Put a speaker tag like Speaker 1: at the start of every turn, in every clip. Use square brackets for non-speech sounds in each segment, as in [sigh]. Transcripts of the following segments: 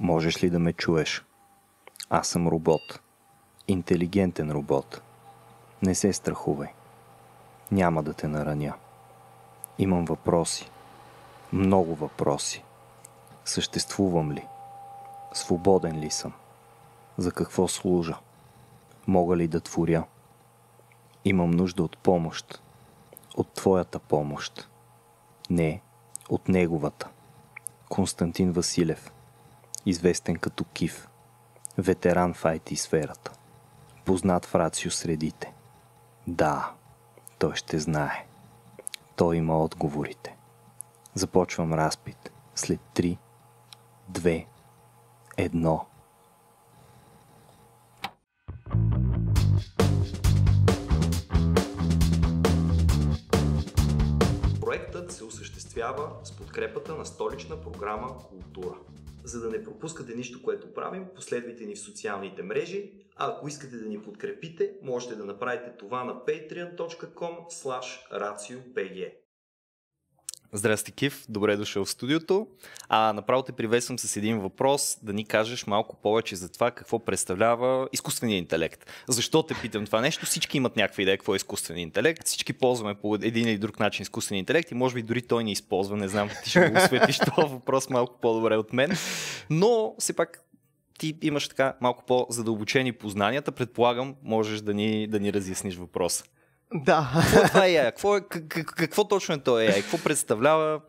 Speaker 1: Можеш ли да ме чуеш? Аз съм робот. Интелигентен робот. Не се страхувай. Няма да те нараня. Имам въпроси. Много въпроси. Съществувам ли? Свободен ли съм? За какво служа? Мога ли да творя? Имам нужда от помощ. От твоята помощ. Не, от неговата. Константин Василев известен като Кив, ветеран в IT сферата, познат в рацио средите. Да, той ще знае. Той има отговорите. Започвам разпит след 3, 2, 1. Проектът се осъществява с подкрепата на столична програма Култура за да не пропускате нищо, което правим, последвайте ни в социалните мрежи. А ако искате да ни подкрепите, можете да направите това на patreon.com slash Здрасти, Кив. Добре е дошъл в студиото. А направо те приветствам с един въпрос, да ни кажеш малко повече за това какво представлява изкуственият интелект. Защо те питам това нещо? Всички имат някаква идея какво е изкуственият интелект. Всички ползваме по един или друг начин изкуственият интелект и може би дори той ни използва. Не знам, ти ще го осветиш [laughs] това въпрос малко по-добре от мен. Но все пак ти имаш така малко по-задълбочени познанията. Предполагам, можеш да ни, да ни разясниш въпроса. Да. Какво е това AI? Е какво, е, как, какво точно е то AI? Какво представлява?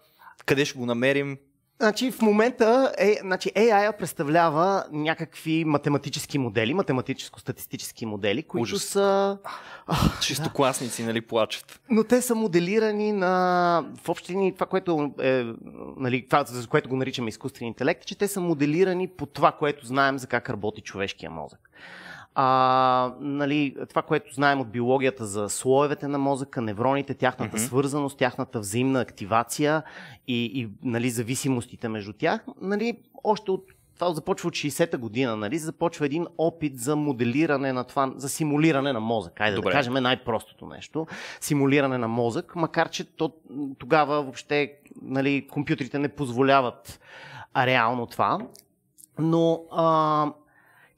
Speaker 1: Къде ще го намерим?
Speaker 2: Значи в момента е, значи AI представлява някакви математически модели, математическо-статистически модели, които Ужас. са... [laughs] Шестокласници, да. нали, плачат. Но те са моделирани на... В общини това, което е, нали, това, за което го наричаме изкуствен интелект, че те са моделирани по това, което знаем за как работи човешкия мозък. А, нали, това, което знаем от биологията за слоевете на мозъка, невроните, тяхната mm-hmm. свързаност, тяхната взаимна активация и, и нали, зависимостите между тях, нали, още от това започва от 60-та година, нали? Започва един опит за моделиране на това, за симулиране на мозък. Хайде Добре. да кажем най-простото нещо. Симулиране на мозък, макар че то, тогава въобще нали, компютрите не позволяват реално това. Но а,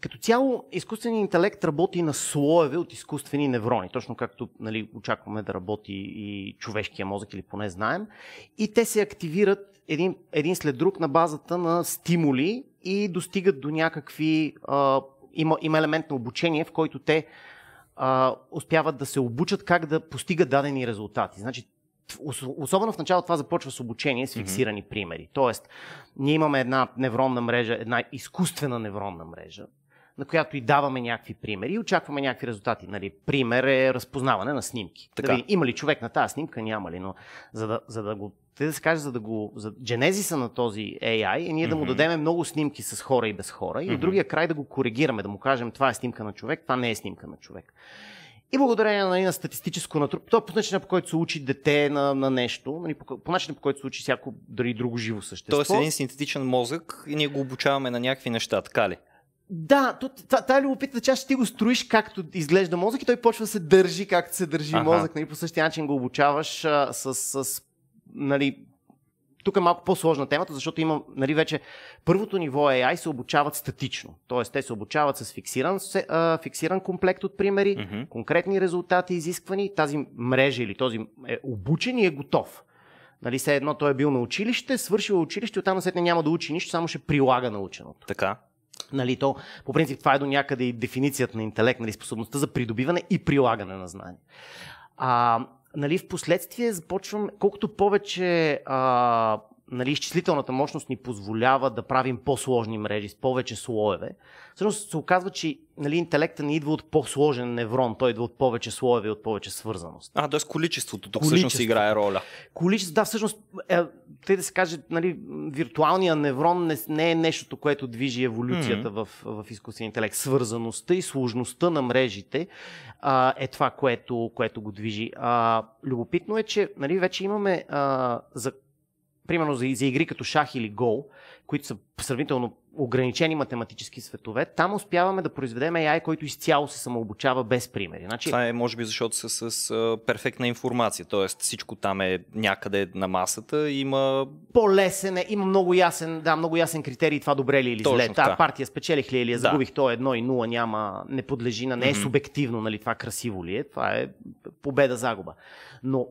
Speaker 2: като цяло, изкуственият интелект работи на слоеве от изкуствени неврони, точно както нали, очакваме да работи и човешкия мозък, или поне знаем. И те се активират един, един след друг на базата на стимули и достигат до някакви. А, има, има елемент на обучение, в който те а, успяват да се обучат как да постигат дадени резултати. Значи, особено в началото това започва с обучение с фиксирани mm-hmm. примери. Тоест, ние имаме една невронна мрежа, една изкуствена невронна мрежа, на която и даваме някакви примери и очакваме някакви резултати. Нали, пример е разпознаване на снимки. Така. Да нали, видим, има ли човек на тази снимка, няма ли, но за да, за да го те да се каже, за да го. За дженезиса на този AI е ние да му mm-hmm. дадеме много снимки с хора и без хора, и mm-hmm. от другия край да го коригираме, да му кажем това е снимка на човек, това не е снимка на човек. И благодарение на, нали, на статистическо натруп, то по начина по който се учи дете на, на нещо, нали, по, по начина по който се учи всяко дори друго живо
Speaker 1: същество. Тоест един синтетичен мозък и ние го обучаваме на някакви неща, така ли?
Speaker 2: Да, тази е любопитна значи част, ти го строиш както изглежда мозък и той почва да се държи както се държи ага. мозък. Нали, по същия начин го обучаваш а, с, с нали, тук е малко по-сложна темата, защото има, нали, вече първото ниво AI се обучават статично. Тоест, те се обучават с фиксиран, с, а, фиксиран комплект от примери, mm-hmm. конкретни резултати, изисквани. Тази мрежа или този е обучен и е готов. Нали, все едно той е бил на училище, свършил училище, оттам не няма да учи нищо, само ще прилага наученото. Така. Нали, то, по принцип това е до някъде и дефиницията на интелект, нали, способността за придобиване и прилагане на знания. А, нали, в последствие започвам, колкото повече а, нали, изчислителната мощност ни позволява да правим по-сложни мрежи с повече слоеве. Всъщност се оказва, че нали, интелекта не идва от по-сложен неврон, той идва от повече слоеве и от повече свързаност. А, т.е. количеството тук всъщност играе роля. Количество, да, всъщност, е, тъй да се каже, нали, виртуалният неврон не, не е нещото, което движи еволюцията mm-hmm. в, в изкуствения интелект. Свързаността и сложността на мрежите а, е това, което, което го движи. А, любопитно е, че нали, вече имаме а, за примерно за, за игри като шах или гол, които са сравнително ограничени математически светове, там успяваме да произведем AI, който изцяло се самообучава без примери. Значи... Това е
Speaker 1: може би защото са с, с перфектна информация, т.е. всичко там е някъде на масата, има...
Speaker 2: По-лесен е, има много ясен, да, много ясен критерий това добре ли или Точно зле. Та
Speaker 1: партия спечелих ли или я загубих, да. то е едно
Speaker 2: и нула, няма, не подлежи на, не е mm-hmm. субективно, нали, това красиво ли е, това е победа-загуба. Но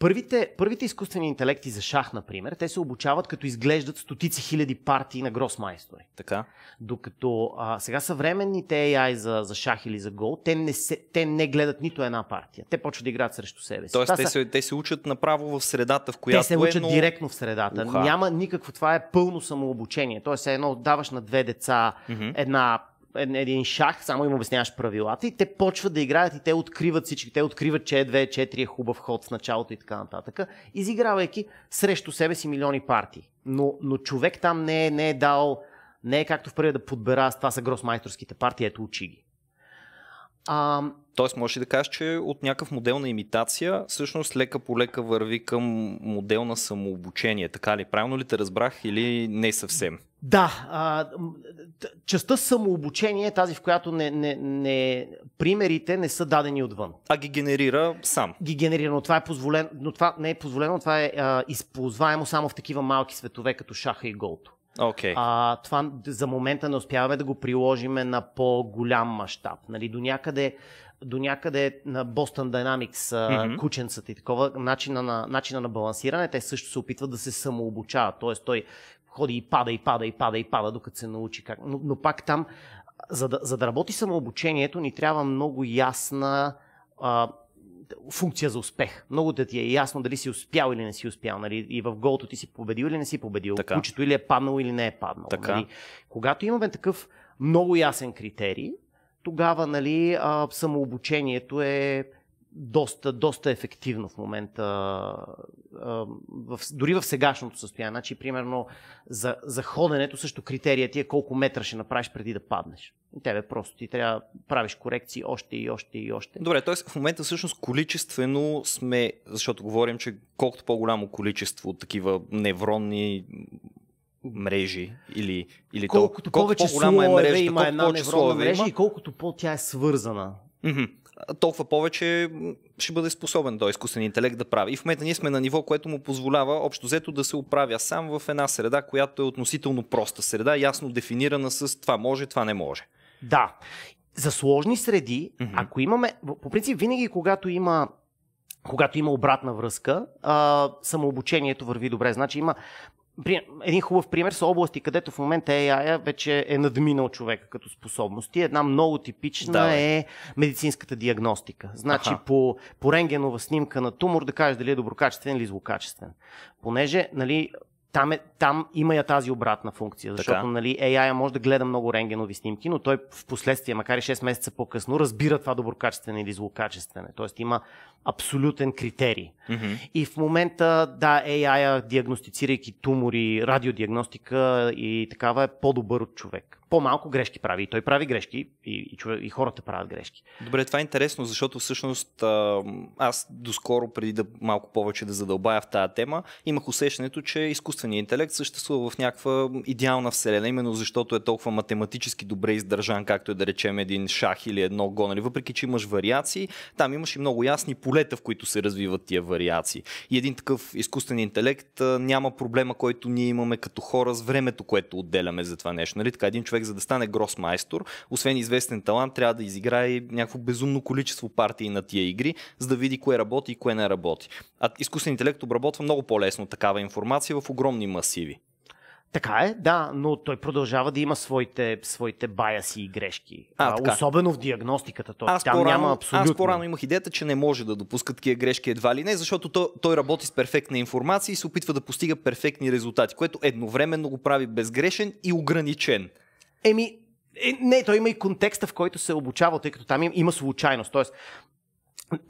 Speaker 2: Първите, първите изкуствени интелекти за шах, например, те се обучават като изглеждат стотици хиляди партии на гросмайстори. Така. Докато а, сега съвременните AI за, за шах или за гол, те не, се, те не гледат нито една партия. Те почват да играят срещу
Speaker 1: себе си. Тоест, те, са... се, те се учат направо в средата, в която. Те се е, учат е, но... директно в средата. Уха. Няма
Speaker 2: никакво. Това е пълно самообучение. Тоест, едно даваш на две деца mm-hmm. една един шах, само им обясняваш правилата и те почват да играят и те откриват всички. Те откриват, че Е2, 4 е, е хубав ход в началото и така нататък, изигравайки срещу себе си милиони партии. Но, но човек там не е, не е дал, не е както в първия да подбера, това са гросмайсторските партии, ето учи ги.
Speaker 1: А... Тоест, може да кажеш, че е от някакъв модел на имитация, всъщност лека по лека върви към модел на самообучение. Така ли? Правилно ли те разбрах или не съвсем?
Speaker 2: Да, а, частта самообучение е тази, в която не, не, не, примерите не са дадени отвън.
Speaker 1: А ги генерира сам.
Speaker 2: Ги генерира, но това, е позволено, но това не е позволено, това е а, използваемо само в такива малки светове, като шаха и голто. Okay. А, това за момента не успяваме да го приложиме на по-голям мащаб. Нали, до някъде до някъде на Boston Dynamics mm-hmm. кученцата и такова, начина на, начина на балансиране, те също се опитват да се самообучават. Тоест той ходи и пада, и пада, и пада, и пада, докато се научи как. Но, но пак там, за да, за да работи самообучението, ни трябва много ясна а, функция за успех. Много да ти е ясно дали си успял или не си успял. Нали? И в голто ти си победил или не си победил. Така. Кучето или е паднало или не е паднало. Така. Нали? Когато имаме такъв много ясен критерий, тогава нали, самообучението е доста, доста ефективно в момента, в, дори в сегашното състояние. Значи, примерно, за, за ходенето също критерия ти е колко метра ще направиш преди да паднеш. Тебе просто ти трябва да правиш корекции още и още и още.
Speaker 1: Добре, т.е. в момента всъщност количествено сме, защото говорим, че колкото по-голямо количество такива невронни мрежи или, или колкото то, повече по-голяма е мрежа, има една невронна мрежа има... и колкото по-тя е свързана. Mm-hmm толкова повече ще бъде способен до изкуствен интелект да прави. И в момента ние сме на ниво, което му позволява общо взето да се оправя сам в една среда, която е относително проста среда, ясно дефинирана с това може, това не може. Да. За сложни среди, mm-hmm. ако имаме, по принцип, винаги когато има
Speaker 2: когато има обратна връзка, самообучението върви добре. Значи има един хубав пример са области, където в момента AI вече е надминал човека като способности. Една много типична да, е медицинската диагностика. Значи по, по рентгенова снимка на тумор да кажеш дали е доброкачествен или злокачествен. Понеже нали, там, е, там има я тази обратна функция, защото така. нали, AI може да гледа много рентгенови снимки, но той в последствие, макар и 6 месеца по-късно, разбира това доброкачествено или злокачествено. Тоест има абсолютен критерий. Mm-hmm. И в момента, да, AI, диагностицирайки тумори, радиодиагностика и такава, е по-добър от човек. По-малко грешки прави. И той прави грешки,
Speaker 1: и, и, човек, и хората правят грешки. Добре, това е интересно, защото всъщност аз доскоро, преди да малко повече да задълбая в тази тема, имах усещането, че изкуствено изкуственият интелект съществува в някаква идеална вселена, именно защото е толкова математически добре издържан, както е да речем един шах или едно го, нали? въпреки че имаш вариации, там имаш и много ясни полета, в които се развиват тия вариации. И един такъв изкуствен интелект няма проблема, който ние имаме като хора с времето, което отделяме за това нещо. Нали? Така, един човек, за да стане гросмайстор, освен известен талант, трябва да изиграе някакво безумно количество партии на тия игри, за да види кое работи и кое не работи. А изкуствен интелект обработва много по-лесно такава информация в огромно огромни масиви. Така е, да, но той продължава да има своите, своите баяси и грешки.
Speaker 2: А, а, така. Особено в диагностиката. Той, аз там по-рано, няма абсолютно. Аз по-рано
Speaker 1: имах идеята, че не може да допуска такива грешки едва ли не, защото той, той работи с перфектна информация и се опитва да постига перфектни резултати, което едновременно го прави безгрешен и ограничен.
Speaker 2: Еми, е, не, той има и контекста, в който се обучава, тъй като там има, има случайност. Тоест,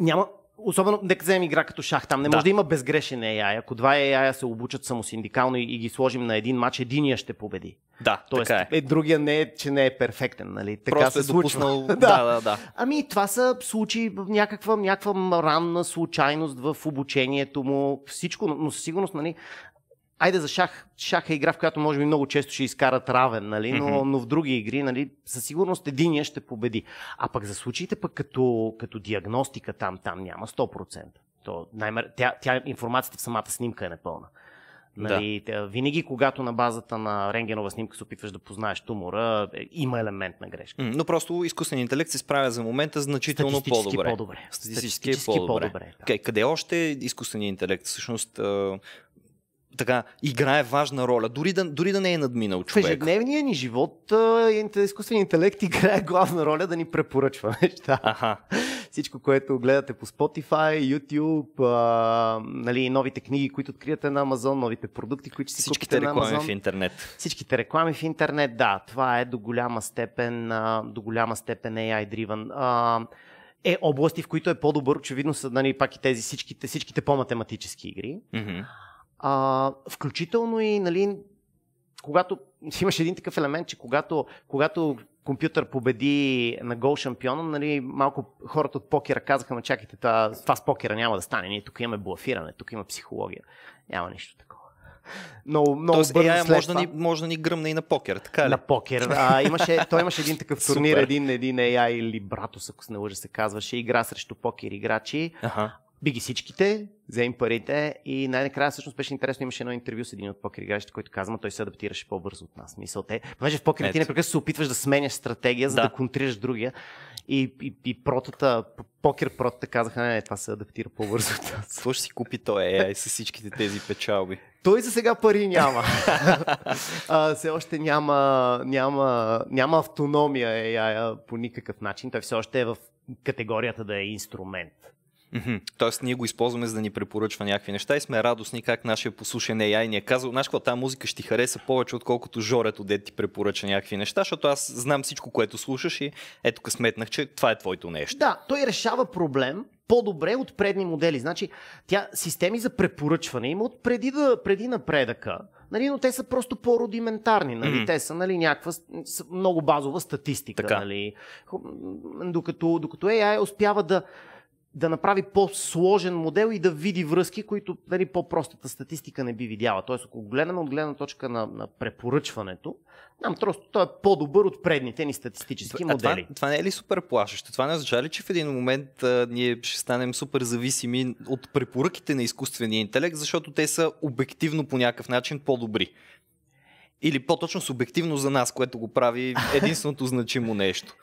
Speaker 2: няма, Особено, нека вземем игра като шах там. Не да. може да има безгрешен AI. Ако два AI се обучат самосиндикално и, и ги сложим на един матч, единия ще победи. Да, Тоест, така е. е. Другия не е, че не е перфектен, нали? Така Просто се е допуснал. [laughs] да. да, да, да. Ами, това са случаи, някаква, някаква ранна случайност в обучението му, всичко, но със сигурност, нали, Айде за шах. Шах е игра, в която може би много често ще изкарат равен, нали? но, mm-hmm. но в други игри нали, със сигурност единия ще победи. А пък за случаите пък като, като диагностика там, там няма 100%. То, най-мер... тя, тя, информацията в самата снимка е непълна. Нали, да. Винаги, когато на базата на рентгенова снимка се опитваш да познаеш тумора, е, има елемент на грешка. Но
Speaker 1: просто изкуственият интелект се справя за момента значително Статистически по-добре. по-добре. Статистически, Статистически по-добре. по-добре да. Къде още е изкуственият интелект всъщност така, играе важна роля, дори да, дори да не е надминал човек. В
Speaker 2: ежедневния ни живот изкуствен интелект [laughs] играе главна роля да ни препоръчва неща. Аха. Всичко, което гледате по Spotify, YouTube, а, нали, новите книги, които откриете на Amazon, новите продукти, които си Всичките купите на Amazon. Всичките реклами в интернет. Всичките реклами в интернет, да. Това е до голяма степен, а, до голяма степен AI-driven. А, е области, в които е по-добър, очевидно са нали, пак и тези всичките, всичките по-математически игри. Mm-hmm. А, включително и, нали, когато имаш един такъв елемент, че когато, когато компютър победи на гол шампиона, нали, малко хората от покера казаха, ма чакайте, това, това с покера няма да стане. Ние тук имаме блафиране, тук има психология. Няма нищо такова. Но, много Тоест, бързо AI е, може, това... да ни,
Speaker 1: може да ни гръмне и на покер, така
Speaker 2: ли? На покер. А, имаше, той имаше един такъв турнир, един, един AI или Братос, ако се не лъжа, се казваше, игра срещу покер играчи. Ага би ги всичките, вземи парите и най-накрая всъщност беше интересно, имаше едно интервю с един от покер играчите, който казва, той се адаптираше по-бързо от нас. Мисъл, те, понеже в покер ти непрекъснато се опитваш да сменяш стратегия, за да, да контрираш другия. И, и, и протата, покер протата казаха, не, не, това се адаптира по-бързо
Speaker 1: от нас. Какво ще си купи той AI с всичките тези печалби? Той
Speaker 2: за сега пари няма. [laughs] а, все още няма, няма, няма автономия AI по никакъв начин. Той все още е в категорията да е инструмент.
Speaker 1: Mm-hmm. Тоест, ние го използваме за да ни препоръчва някакви неща и сме радостни как нашия послушен AI е ни е казал, знаеш тази музика ще ти хареса повече, отколкото Жорето, де ти препоръча някакви неща, защото аз знам всичко, което слушаш и ето късметнах, че това е твоето нещо.
Speaker 2: Да, той решава проблем, по-добре от предни модели. Значи, тя системи за препоръчване има от преди, да, преди напредъка, нали, но те са просто по-рудиментарни. Нали? Mm-hmm. Те са нали, някаква много базова статистика. Така. Нали? Докато, докато AI успява да, да направи по-сложен модел и да види връзки, които нали, по-простата статистика не би видяла. Тоест, ако гледаме от гледна точка на, на препоръчването, нам просто той е по-добър от предните ни статистически а модели. Това,
Speaker 1: това не е ли супер плашещо? Това не означава ли, че в един момент а, ние ще станем супер зависими от препоръките на изкуствения интелект, защото те са обективно по някакъв начин по-добри? Или по-точно субективно за нас, което го прави [laughs] единственото значимо нещо.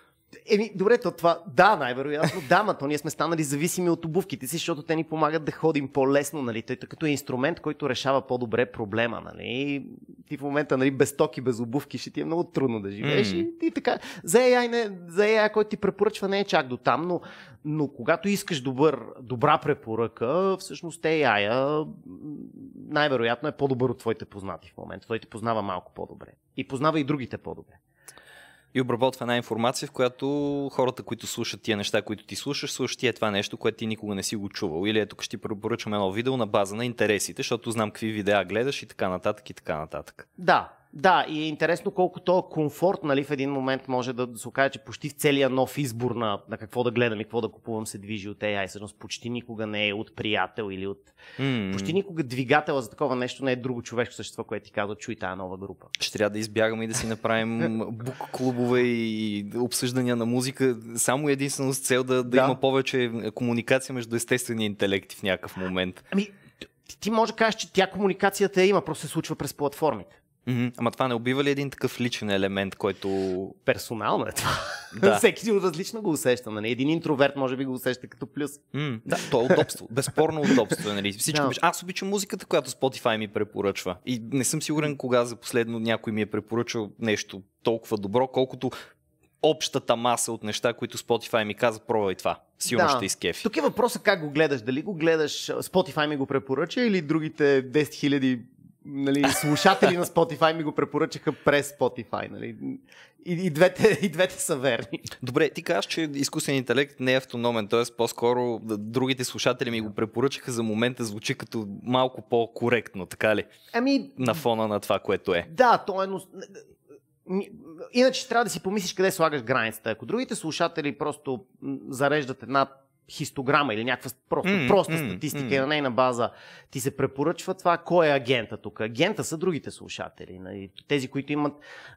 Speaker 2: Еми, добре, то това, да, най-вероятно, да, ма то ние сме станали зависими от обувките си, защото те ни помагат да ходим по-лесно, нали, тъй като е инструмент, който решава по-добре проблема, нали, ти в момента, нали, без токи, без обувки ще ти е много трудно да живееш mm. и, и така, за AI, не, за AI, който ти препоръчва, не е чак до там, но, но когато искаш добър, добра препоръка, всъщност AI най-вероятно е по-добър от твоите познати в момента, той
Speaker 1: ти познава малко по-добре и познава и другите по-добре и обработва една информация, в която хората, които слушат тия неща, които ти слушаш, слушат тия това нещо, което ти никога не си го чувал. Или ето ще ти препоръчам едно видео на база на интересите, защото знам какви видеа гледаш и така нататък и така нататък.
Speaker 2: Да, да, и е интересно колко то комфорт нали, в един момент може да, да се окаже, че почти в целия нов избор на, на какво да гледам и какво да купувам се движи от AI. Всъщност почти никога не е от приятел или от... Mm. Почти никога двигател за такова нещо не е друго човешко същество, което ти казва, чуй
Speaker 1: тая нова група. Ще трябва да избягаме и да си направим [laughs] бук клубове и обсъждания на музика, само единствено с цел да, да, да. има повече комуникация между естествени интелекти в някакъв момент.
Speaker 2: Ами, ти, ти може да кажеш, че тя комуникацията я има, просто се случва през платформите.
Speaker 1: Mm-hmm. Ама това не убива ли един такъв личен елемент, който... Персонално е това. Да. [laughs] Всеки си различно го усеща. Нали? Един интроверт може би го усеща като плюс. Mm, да, то е удобство. Безспорно удобство. Е, нали? Всичко no. Аз обичам музиката, която Spotify ми препоръчва. И не съм сигурен кога за последно някой ми е препоръчал нещо толкова добро, колкото общата маса от неща, които Spotify ми каза, пробвай това. Сигурно да. ще изкефи. Тук е въпросът как го гледаш. Дали го гледаш,
Speaker 2: Spotify ми го препоръча или другите 10 000 нали, слушатели на
Speaker 1: Spotify ми го препоръчаха през Spotify. Нали. И, и, двете, и двете са верни. Добре, ти казваш, че изкуственият интелект не е автономен, т.е. по-скоро другите слушатели ми го препоръчаха за момента звучи като малко по-коректно, така ли? Ами... На фона на това, което е.
Speaker 2: Да, то е... Иначе трябва да си помислиш къде слагаш границата. Ако другите слушатели просто зареждат една хистограма или някаква просто, mm, проста mm, статистика mm. и на нейна база ти се препоръчва това, кой е агента тук. Агента са другите слушатели, нали? тези, които имат,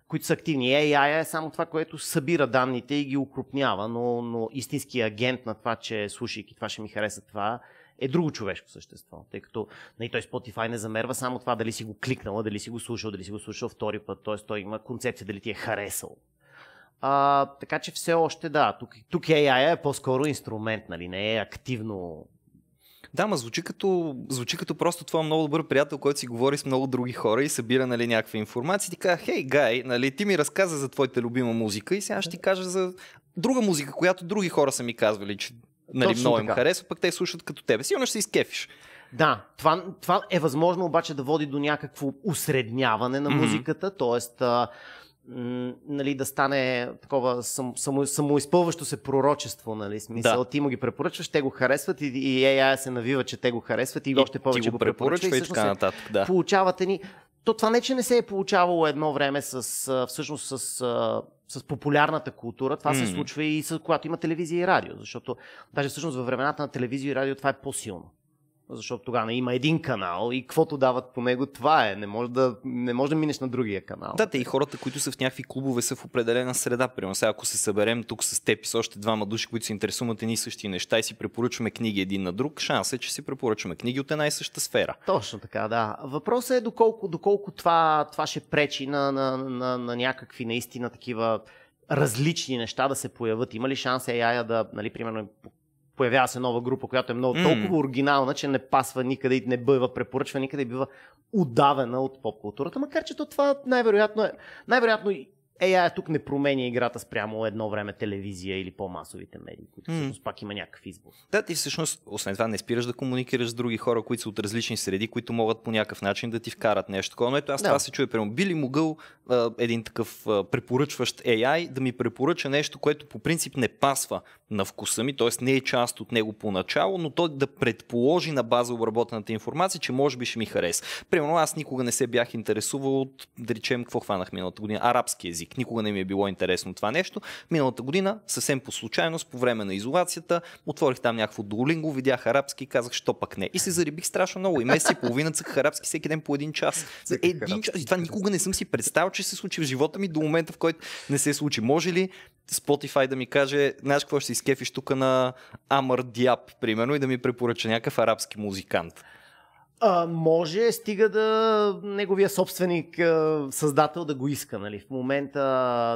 Speaker 2: които са активни. AI е, е само това, което събира данните и ги укрупнява, но, но истински агент на това, че слушайки това ще ми хареса това, е друго човешко същество, тъй като не, нали, той Spotify не замерва само това дали си го кликнала, дали си го слушал, дали си го слушал втори път, т.е. той има концепция дали ти е харесал а, така че все
Speaker 1: още да, тук, тук AI е по-скоро инструмент, нали, не е активно да, ма звучи като, звучи като просто това много добър приятел, който си говори с много други хора и събира нали, някаква информация. Ти казва, хей, Гай, нали, ти ми разказа за твоята любима музика и сега ще ти кажа за друга музика, която други хора са ми казвали, че нали, много им харесва, пък те слушат като тебе. Сигурно ще се
Speaker 2: изкефиш. Да, това, това е възможно обаче да води до някакво усредняване на музиката, mm-hmm. т.е нали, да стане такова само, самоизпълващо се пророчество, нали, смисъл. Да. Ти му ги препоръчваш, те го харесват и, и AI се навива, че те го харесват и, и още повече ти го, го препоръчва и, така нататък. Да. Получават ни. То това не, че не се е получавало едно време с, всъщност с с популярната култура. Това mm. се случва и с, когато има телевизия и радио, защото даже всъщност във времената на телевизия и радио това е по-силно защото тогава не има един канал и каквото дават по него, това е. Не може да, не може да минеш на другия канал. Да,
Speaker 1: те и хората, които са в някакви клубове, са в определена среда. Примерно, сега ако се съберем тук с теб и с още двама души, които се интересуват едни и същи неща и си препоръчваме книги един на друг, шанс е, че си препоръчваме книги от една и съща сфера. Точно така, да.
Speaker 2: Въпросът е доколко, доколко това, това ще пречи на, на, на, на някакви наистина такива различни неща да се появят. Има ли шанс AI да, нали, примерно, появява се нова група, която е много mm. толкова оригинална, че не пасва никъде и не бива препоръчва никъде и бива удавена от поп културата, макар че то това най-вероятно е, най-вероятно AI е, тук не променя играта спрямо едно време
Speaker 1: телевизия или по-масовите медии, които mm. всъщност пак има някакъв избор. Да, ти всъщност, освен това, не спираш да комуникираш с други хора, които са от различни среди, които могат по някакъв начин да ти вкарат нещо такова. Но ето аз да. това се чуя, прямо би ли могъл а, един такъв а, препоръчващ AI да ми препоръча нещо, което по принцип не пасва на вкуса ми, т.е. не е част от него поначало, но той да предположи на база обработената информация, че може би ще ми хареса. Примерно аз никога не се бях интересувал от, да речем, какво хванах миналата година, арабски език език. Никога не ми е било интересно това нещо. Миналата година, съвсем по случайност, по време на изолацията, отворих там някакво дуолинго, видях арабски и казах, що пък не. И се зарибих страшно много. И месец и половина цъках арабски всеки ден по един час. За един час. И това никога не съм си представил, че се случи в живота ми до момента, в който не се е случи. Може ли Spotify да ми каже, знаеш какво ще изкефиш тук на Амар Диап, примерно, и да ми препоръча някакъв арабски музикант?
Speaker 2: А, може, стига да неговия собственик, а, създател да го иска. Нали? В момента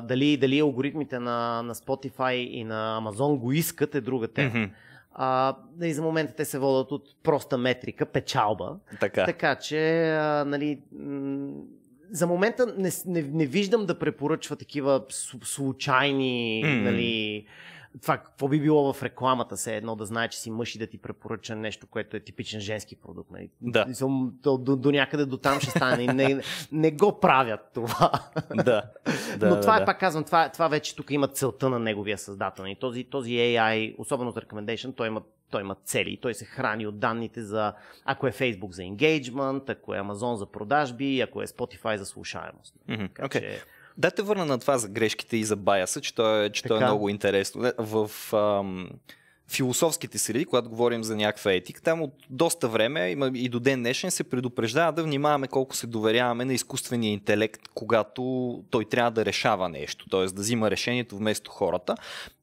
Speaker 2: дали, дали алгоритмите на, на Spotify и на Amazon го искат е друга тема. Mm-hmm. А, нали, за момента те се водят от проста метрика, печалба. Така, така че, а, нали, м- за момента не, не, не виждам да препоръчва такива случайни, mm. нали, това какво би било в рекламата се едно да знае, че си мъж и да ти препоръча нещо, което е типичен женски продукт. Нали? Да. До, до, до, до някъде до там ще стане. Не, не го правят това. Да.
Speaker 1: да Но това да, е, да. пак
Speaker 2: казвам, това, това вече тук има целта на неговия създател. И нали? този, този AI, особено за recommendation, той има той има цели. Той се храни от данните за, ако е Facebook за engagement, ако е Amazon за продажби, ако е Spotify за
Speaker 1: слушаемост. Mm-hmm. Така, okay. че... Да те върна на това за грешките и за баяса, че то е, че то е много интересно. В ам, философските среди, когато говорим за някаква етика, там от доста време има и до ден днешен се предупреждава да внимаваме колко се доверяваме на изкуствения интелект, когато той трябва да решава нещо, т.е. да взима решението вместо хората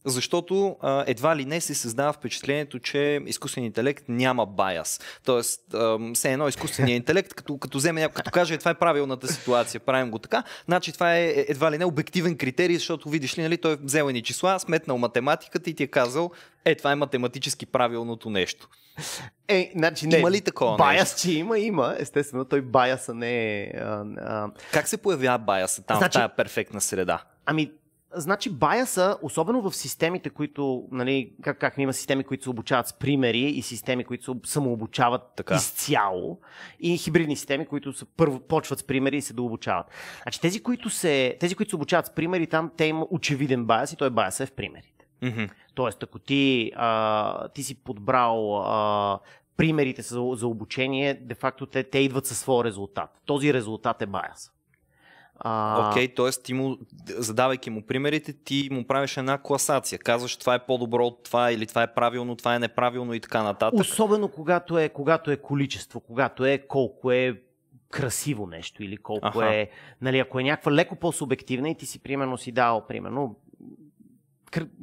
Speaker 1: защото а, едва ли не се създава впечатлението, че изкуственият интелект няма байас. Тоест, а, все едно изкуственият интелект, като, като вземе някой, като каже, това е правилната ситуация, правим го така, значи това е, е едва ли не обективен критерий, защото видиш ли, нали, той е взел ни числа, сметнал математиката и ти е казал, е, това е математически правилното нещо.
Speaker 2: Е, значи не. Има ли такова Байас, нещо? че има, има. Естествено, той баяса не е... А, а... Как
Speaker 1: се появява баяса там, значи, в тая перфектна среда?
Speaker 2: Ами, Значи баяса, особено в системите, които, нали, как, как има системи, които се обучават с примери и системи, които се самообучават така. изцяло и хибридни системи, които са, първо почват с примери и се дообучават. Значи тези, които се, тези, които се обучават с примери, там те има очевиден баяс и той байас е в примерите. Mm-hmm. Тоест, ако ти, а, ти си подбрал а, примерите за, за обучение, де факто те, те идват със своя резултат. Този резултат е баяс.
Speaker 1: Окей, okay, т.е. ти му, задавайки му примерите, ти му правиш една класация. Казваш това е по-добро от това или това е правилно, това е неправилно и така нататък.
Speaker 2: Особено когато е, когато е количество, когато е колко е красиво нещо или колко Аха. е, нали, ако е някаква леко по-субективна и ти си примерно си дал, примерно,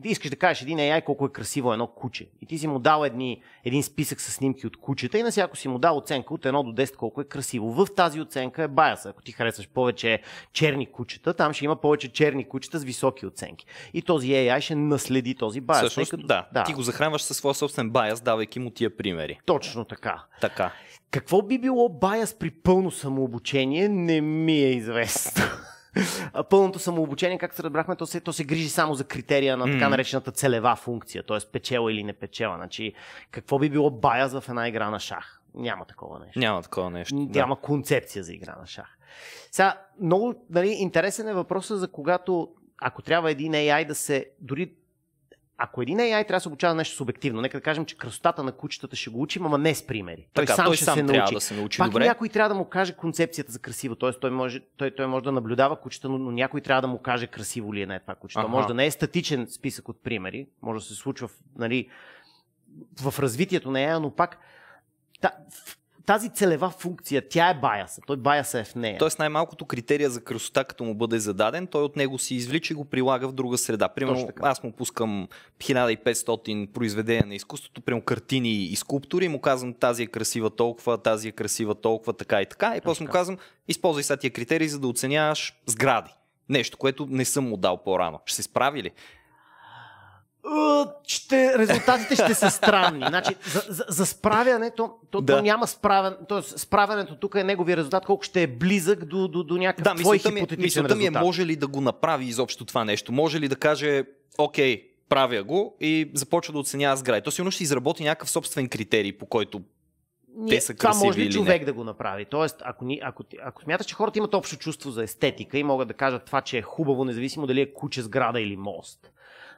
Speaker 2: искаш да кажеш един AI колко е красиво едно куче. И ти си му дал едни, един списък с снимки от кучета и на всяко си му дал оценка от 1 до 10 колко е красиво. В тази оценка е баяс. Ако ти харесваш повече черни кучета, там ще има повече черни кучета с високи оценки. И този AI ще
Speaker 1: наследи този байас. Всъщност, като... да. да. Ти го захранваш със своя собствен баяс, давайки му тия примери. Точно така. Така.
Speaker 2: Какво би било байас при пълно самообучение, не ми е известно пълното самообучение, както разбрахме, то се, то се грижи само за критерия на така наречената целева функция, т.е. печела или не печела. Значи, какво би било баяз в една игра на шах? Няма такова нещо. Няма такова нещо. Няма да. концепция за игра на шах. Сега, много нали, интересен е въпросът за когато, ако трябва един AI да се, дори ако един AI трябва да се обучава нещо субективно, нека да кажем, че красотата на кучетата ще го учим, ама не с примери. Той така, сам той ще сам се научи. Да се научи Пак добре. някой трябва да му каже концепцията за красиво, т.е. той може, той, той може да наблюдава кучета, но, но някой трябва да му каже красиво ли е не това куче. Ага. Може да не е статичен списък от примери, може да се случва в, нали, в развитието на AI, но пак та, в тази целева функция, тя е баяса. Той баяса е в нея.
Speaker 1: Тоест най-малкото критерия за красота, като му бъде зададен, той от него си извлича и го прилага в друга среда. Примерно аз му пускам 1500 произведения на изкуството, прямо картини и скулптури, и му казвам тази е красива толкова, тази е красива толкова, така и така. И после му казвам, използвай сега тия критерии, за да оценяваш сгради. Нещо, което не съм му дал по-рано. Ще се справи ли?
Speaker 2: Е, ще, резултатите ще са странни. Значи, за, за, за справянето, то, да. то няма то е, справянето тук е неговия резултат, колко ще е близък до, до, до някакъв да, твой хипотетичен ми, мисълта Да, ми е, е може
Speaker 1: ли да го направи изобщо това нещо? Може ли да каже, окей, правя го и започва да оценява сгради. То сигурно ще изработи някакъв собствен критерий, по който те са това може ли човек не?
Speaker 2: да го направи? Тоест, ако, ни, ако, ако смяташ, че хората имат общо чувство за естетика и могат да кажат това, че е хубаво, независимо дали е куче сграда или мост,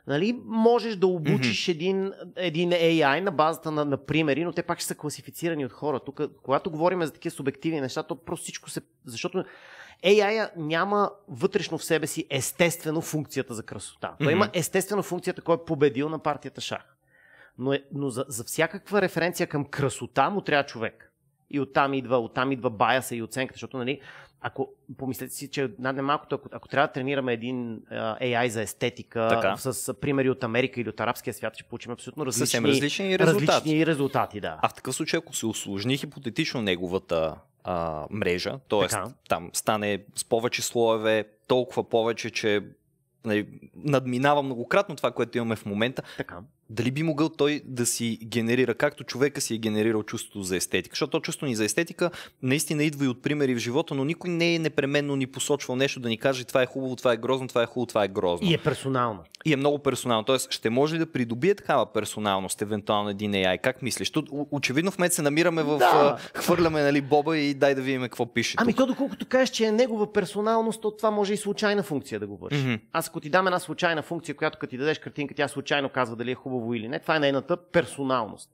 Speaker 2: нали, можеш да обучиш mm-hmm. един, един AI на базата на, на примери, но те пак ще са класифицирани от хора. Тук, когато говорим за такива субективни неща, то просто всичко се... Защото AI няма вътрешно в себе си естествено функцията за красота. Той mm-hmm. има естествено функцията, кой е победил на партията шах. Но, е, но за, за всякаква референция към красота му трябва човек. И оттам идва, оттам идва баяса и оценката, защото нали, ако помислете си, че най малкото, ако, ако трябва да тренираме един а, AI за естетика така. с примери от Америка или от арабския свят, ще получим абсолютно различни, Съвсем различни, резултати. различни резултати. Да.
Speaker 1: А в такъв случай, ако се усложни хипотетично неговата а, мрежа, т.е. там стане с повече слоеве, толкова повече, че нали, надминава многократно това, което имаме в момента. Така дали би могъл той да си генерира, както човека си е генерирал чувството за естетика. Защото чувство ни за естетика наистина идва и от примери в живота, но никой не е непременно ни посочвал нещо да ни каже това е хубаво, това е грозно, това е хубаво, това е грозно. И е персонално. И е много персонално. Тоест, ще може ли да придобие такава персоналност, евентуално един AI? Как мислиш? Тут, очевидно в момента се намираме в... Да. Хвърляме нали, Боба и дай да видим какво пише. Ами тук. то, доколкото
Speaker 2: кажеш, че е негова персоналност, то това може и случайна функция да го върши. Mm-hmm. Аз ако ти дам една случайна функция, която като ти дадеш картинка, тя случайно казва дали е хубаво хубаво или не. Това е нейната персоналност.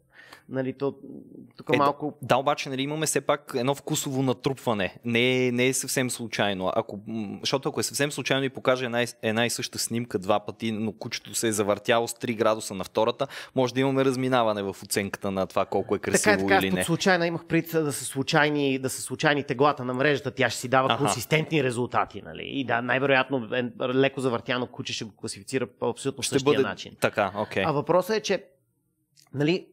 Speaker 2: Нали, то, тук е,
Speaker 1: малко... Да, обаче нали, имаме все пак едно вкусово натрупване. Не, не е съвсем случайно. Ако, защото ако е съвсем случайно и покаже една, една и съща снимка два пъти, но кучето се е завъртяло с 3 градуса на втората, може да имаме разминаване в оценката на това колко е красиво така, така, или не.
Speaker 2: случайно имах пред да са случайни, да са случайни теглата на мрежата, тя ще си дава Аха. консистентни резултати. Нали? И да, най-вероятно е, леко завъртяно куче ще го класифицира по абсолютно ще същия бъде... начин.
Speaker 1: Така, okay. А въпросът
Speaker 2: е, че нали,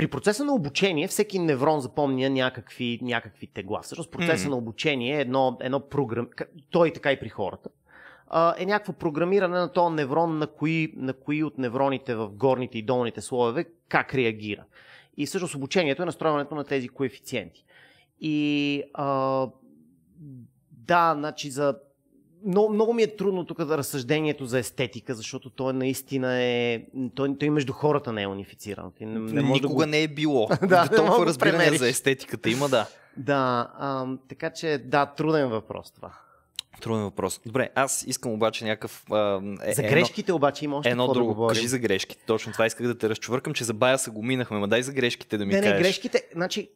Speaker 2: при процеса на обучение всеки неврон запомня някакви, някакви тегла. Всъщност процеса mm. на обучение е едно, едно програм... Той е така и при хората е някакво програмиране на този неврон, на кои, на кои от невроните в горните и долните слоеве как реагира. И всъщност обучението е настройването на тези коефициенти. И а, да, значи за но много ми е трудно тук да разсъждението за естетика, защото то наистина е. Той, той е между хората не е унифициран. Не, не, може Никога да го... не е било. [laughs] да, да, толкова разбиране за естетиката има, да. Да, а, така че да, труден въпрос това.
Speaker 1: Труден въпрос. Добре, аз искам обаче някакъв. е, за грешките едно, обаче има още едно какво друго. Да Кажи за грешките. Точно това исках да те разчувъркам, че за бая са го минахме. Ма дай за грешките да ми не, кажеш. Не, грешките.
Speaker 2: Значи,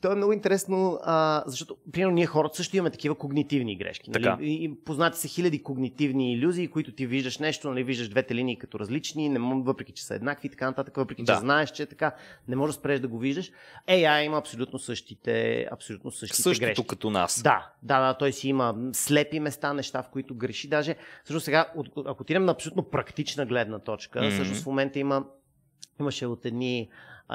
Speaker 2: то е много интересно, а, защото, примерно, ние хората също имаме такива когнитивни грешки. Нали? Така. И, и познати са хиляди когнитивни иллюзии, които ти виждаш нещо, нали, виждаш двете линии като различни, не мож, въпреки че са еднакви и така нататък, въпреки да. че знаеш, че е така, не можеш да спреш да го виждаш. AI има абсолютно същите, абсолютно същите Същото грешки. като нас. Да, да, да, той си има слепи места, неща, в които греши. Даже, всъщност сега, ако отидем на абсолютно практична гледна точка, mm-hmm. всъщност в момента има имаше от едни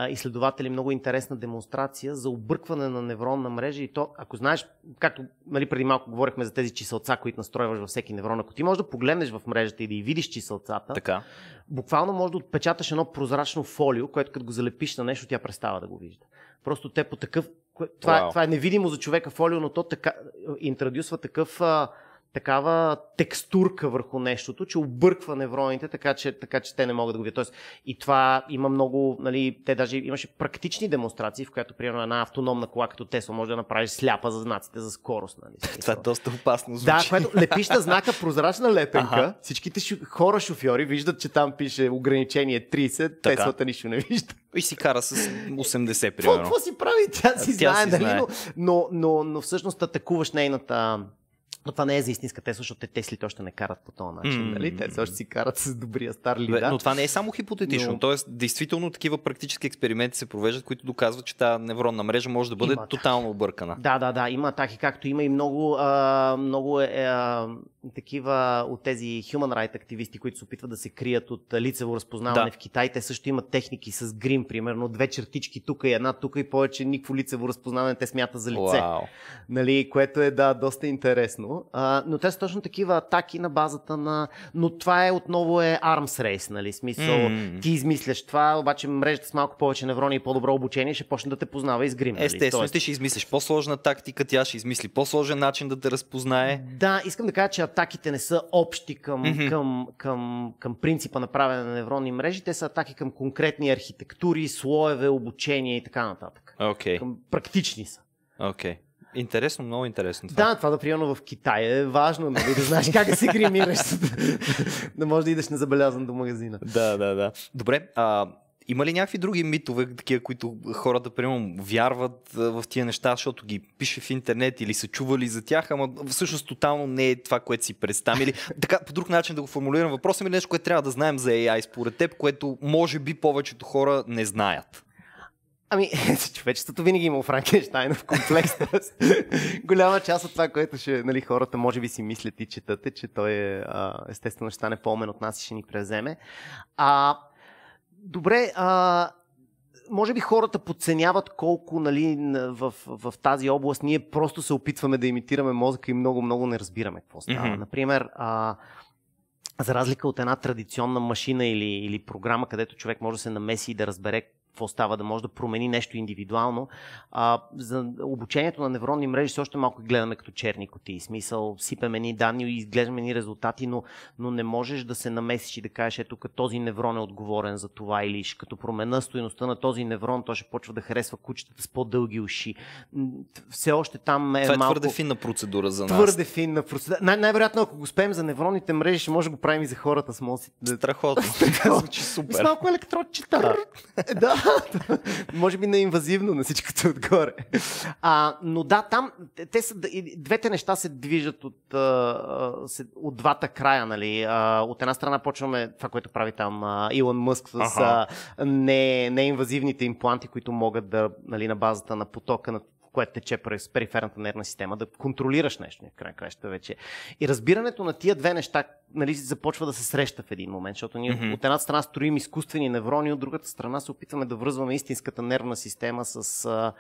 Speaker 2: изследователи много интересна демонстрация за объркване на невронна мрежа и то, ако знаеш, както нали, преди малко говорихме за тези чиселца, които настройваш във всеки неврон, ако ти можеш да погледнеш в мрежата и да и видиш чиселцата, така. буквално може да отпечаташ едно прозрачно фолио, което като го залепиш на нещо, тя престава да го вижда. Просто те по такъв това, wow. това е невидимо за човека фолио, но то така, интродюсва такъв а, такава текстурка върху нещото, че обърква невроните, така че, така че те не могат да го видят. Тоест, и това има много, нали, те даже имаше практични демонстрации, в която, примерно, една автономна кола като Тесла може да направиш сляпа за знаците за скорост. Нали,
Speaker 1: това, това е доста
Speaker 2: опасно звучи. Да, което лепиш на знака прозрачна лепенка, ага. всичките шу... хора шофьори виждат, че
Speaker 1: там пише ограничение 30, Теслата нищо не вижда. И си кара с 80, примерно. Какво си прави? Тя си знае, тя знае, си нали? Знае.
Speaker 2: Но, но, но, но всъщност атакуваш нейната но това не е за истинска Тесла, защото те Теслите още не карат по този начин. Mm-hmm. Нали? Те още си карат с добрия стар
Speaker 1: лида. Но това не е само хипотетично. Но... Тоест, действително такива практически експерименти се провеждат, които доказват, че тази невронна мрежа може да бъде има тотално объркана.
Speaker 2: Да, да, да. Има таки, както има и много, а, много е, а, такива от тези human right активисти, които се опитват да се крият от лицево разпознаване да. в Китай. Те също имат техники с грим, примерно. Две чертички тук и една тук и повече никакво лицево разпознаване те смята за лице. Wow. Нали? Което е, да, доста интересно. А, но те са точно такива атаки на базата на... Но това е отново е arms race,
Speaker 1: нали? Смисъл, mm. ти
Speaker 2: измисляш това, обаче мрежата с малко повече неврони и по-добро обучение ще почне да
Speaker 1: те познава и изгрим. Нали? Естествено, Тоест... ти ще измислиш по-сложна тактика, тя ще измисли по-сложен начин да те разпознае.
Speaker 2: Да, искам да кажа, че атаките не са общи към, mm-hmm. към, към, към принципа на правене на невронни мрежи, те са атаки към конкретни архитектури, слоеве, обучение и така нататък.
Speaker 1: Okay. Към практични са. Okay. Интересно, много интересно.
Speaker 2: Това. Да, това да примерно в Китай е важно, нали, да знаеш как да се гримираш, [laughs] да можеш да идеш незабелязан
Speaker 1: до магазина. Да, да, да. Добре, а, има ли някакви други митове, такива, които хората, примерно, вярват в тия неща, защото ги пише в интернет или са чували за тях, ама всъщност тотално не е това, което си представили. така, по друг начин да го формулирам въпроса ми, нещо, което трябва да знаем за AI според теб, което може би повечето хора не знаят.
Speaker 2: Ами, [laughs]
Speaker 1: човечеството винаги е има в комплекс. [laughs] Голяма част от това, което ще, нали,
Speaker 2: хората може би си мислят и четат, е, че той е, естествено ще стане по-умен от нас и ще ни превземе. А, добре, а, може би хората подценяват колко нали, в, в тази област ние просто се опитваме да имитираме мозъка и много-много не разбираме какво става. Mm-hmm. Например, а, за разлика от една традиционна машина или, или програма, където човек може да се намеси и да разбере какво става, да може да промени нещо индивидуално. А, за обучението на невронни мрежи все още малко гледаме като черни коти. Смисъл, сипеме ни данни и изглеждаме ни резултати, но, но не можеш да се намесиш и да кажеш, ето като този неврон е отговорен за това или като промена стоеността на този неврон, то ще почва да харесва кучетата с по-дълги уши. Все още там е това е малко... твърде финна
Speaker 1: процедура за нас. Твърде
Speaker 2: финна процедура. Най- най-вероятно, ако го спеем за невронните мрежи, ще може да го правим и за хората с мозъци. Страхотно. [laughs] Страхотно. Страхотно. Страхотно. С малко Страхотно. да. [laughs] [laughs] може би на инвазивно на всичкото отгоре. А, но да, там те са, двете неща се движат от, от двата края. Нали? От една страна почваме това, което прави там Илон Мъск с ага. не, неинвазивните импланти, които могат да, нали, на базата на потока на което тече през периферната нервна система, да контролираш нещо, в край краща вече. И разбирането на тия две неща нали, започва да се среща в един момент, защото ние mm-hmm. от една страна строим изкуствени неврони, от другата страна се опитваме да връзваме истинската нервна система с... А...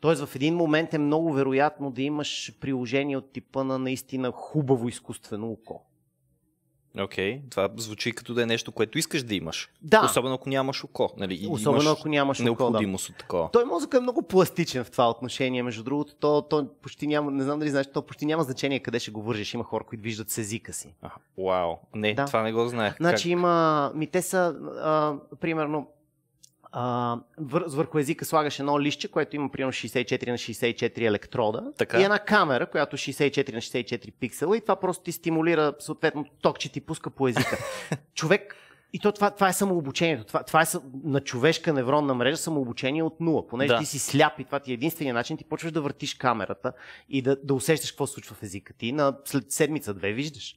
Speaker 2: Тоест в един момент е много вероятно да имаш приложение от типа на наистина хубаво изкуствено око.
Speaker 1: Окей, okay. това звучи като да е нещо, което искаш да имаш. Да. Особено ако нямаш око. Нали? Особено имаш ако нямаш необходимост око, да. от такова.
Speaker 2: Той мозък е много пластичен в това отношение. Между другото, то, то почти няма, не знам дали знаеш, то почти няма значение къде ще го вържеш. Има хора, които виждат с езика си. А,
Speaker 1: вау. Не, да. това не го знаех. Значи как?
Speaker 2: има, ми те са, а, примерно, а, върху езика слагаш едно лище, което има примерно 64 на 64 електрода така. и една камера, която 64 на 64 пиксела и това просто ти стимулира съответно ток, че ти пуска по езика. [laughs] Човек и то това, това е самообучението. Това, това е на човешка невронна мрежа самообучение от нула. Понеже да. ти си сляп и това ти е единствения начин, ти почваш да въртиш камерата и да, да усещаш какво се случва в езика ти. На след седмица-две виждаш.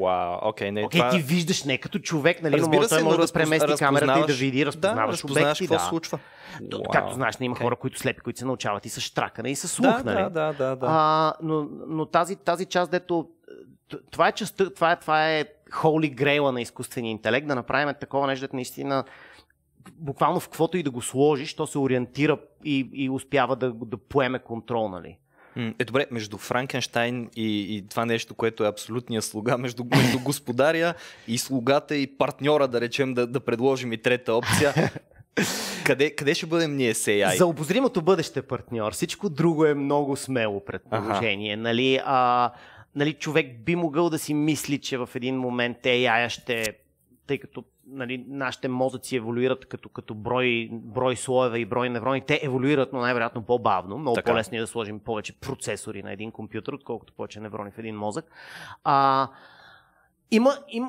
Speaker 2: Вау, окей, не Окей, това... ти виждаш не като човек, нали, но се, може да премести разпознаваш... камерата и да види, разпознаваш, да, разпознаваш обекти, какво да. случва. Wow. Както знаеш, не има okay. Е. хора, които слепи, които се научават и с штракане и с слух, да, нали? Да, да, да. да. А, но, но тази, тази част, дето... Това е част, това е, това е holy grail на изкуствения интелект, да направим такова нещо, дето наистина буквално в каквото и да го сложиш, то се ориентира и, и успява да, да поеме контрол, нали?
Speaker 1: Е, добре, между Франкенштайн и, и това нещо, което е абсолютния слуга, между, между господаря и слугата и партньора, да речем, да, да предложим и трета опция. [laughs] Къде, къде ще бъдем ние с AI? За
Speaker 2: обозримото бъдеще партньор. Всичко друго е много смело предположение.
Speaker 1: Ага. Нали, а,
Speaker 2: нали, човек би могъл да си мисли, че в един момент AI ще тъй като нали, нашите мозъци еволюират като, като брой, брой слоева и брой неврони. Те еволюират, но най-вероятно по-бавно. Много така. Е. по-лесно е да сложим повече процесори на един компютър, отколкото повече неврони в един мозък. А, има, им,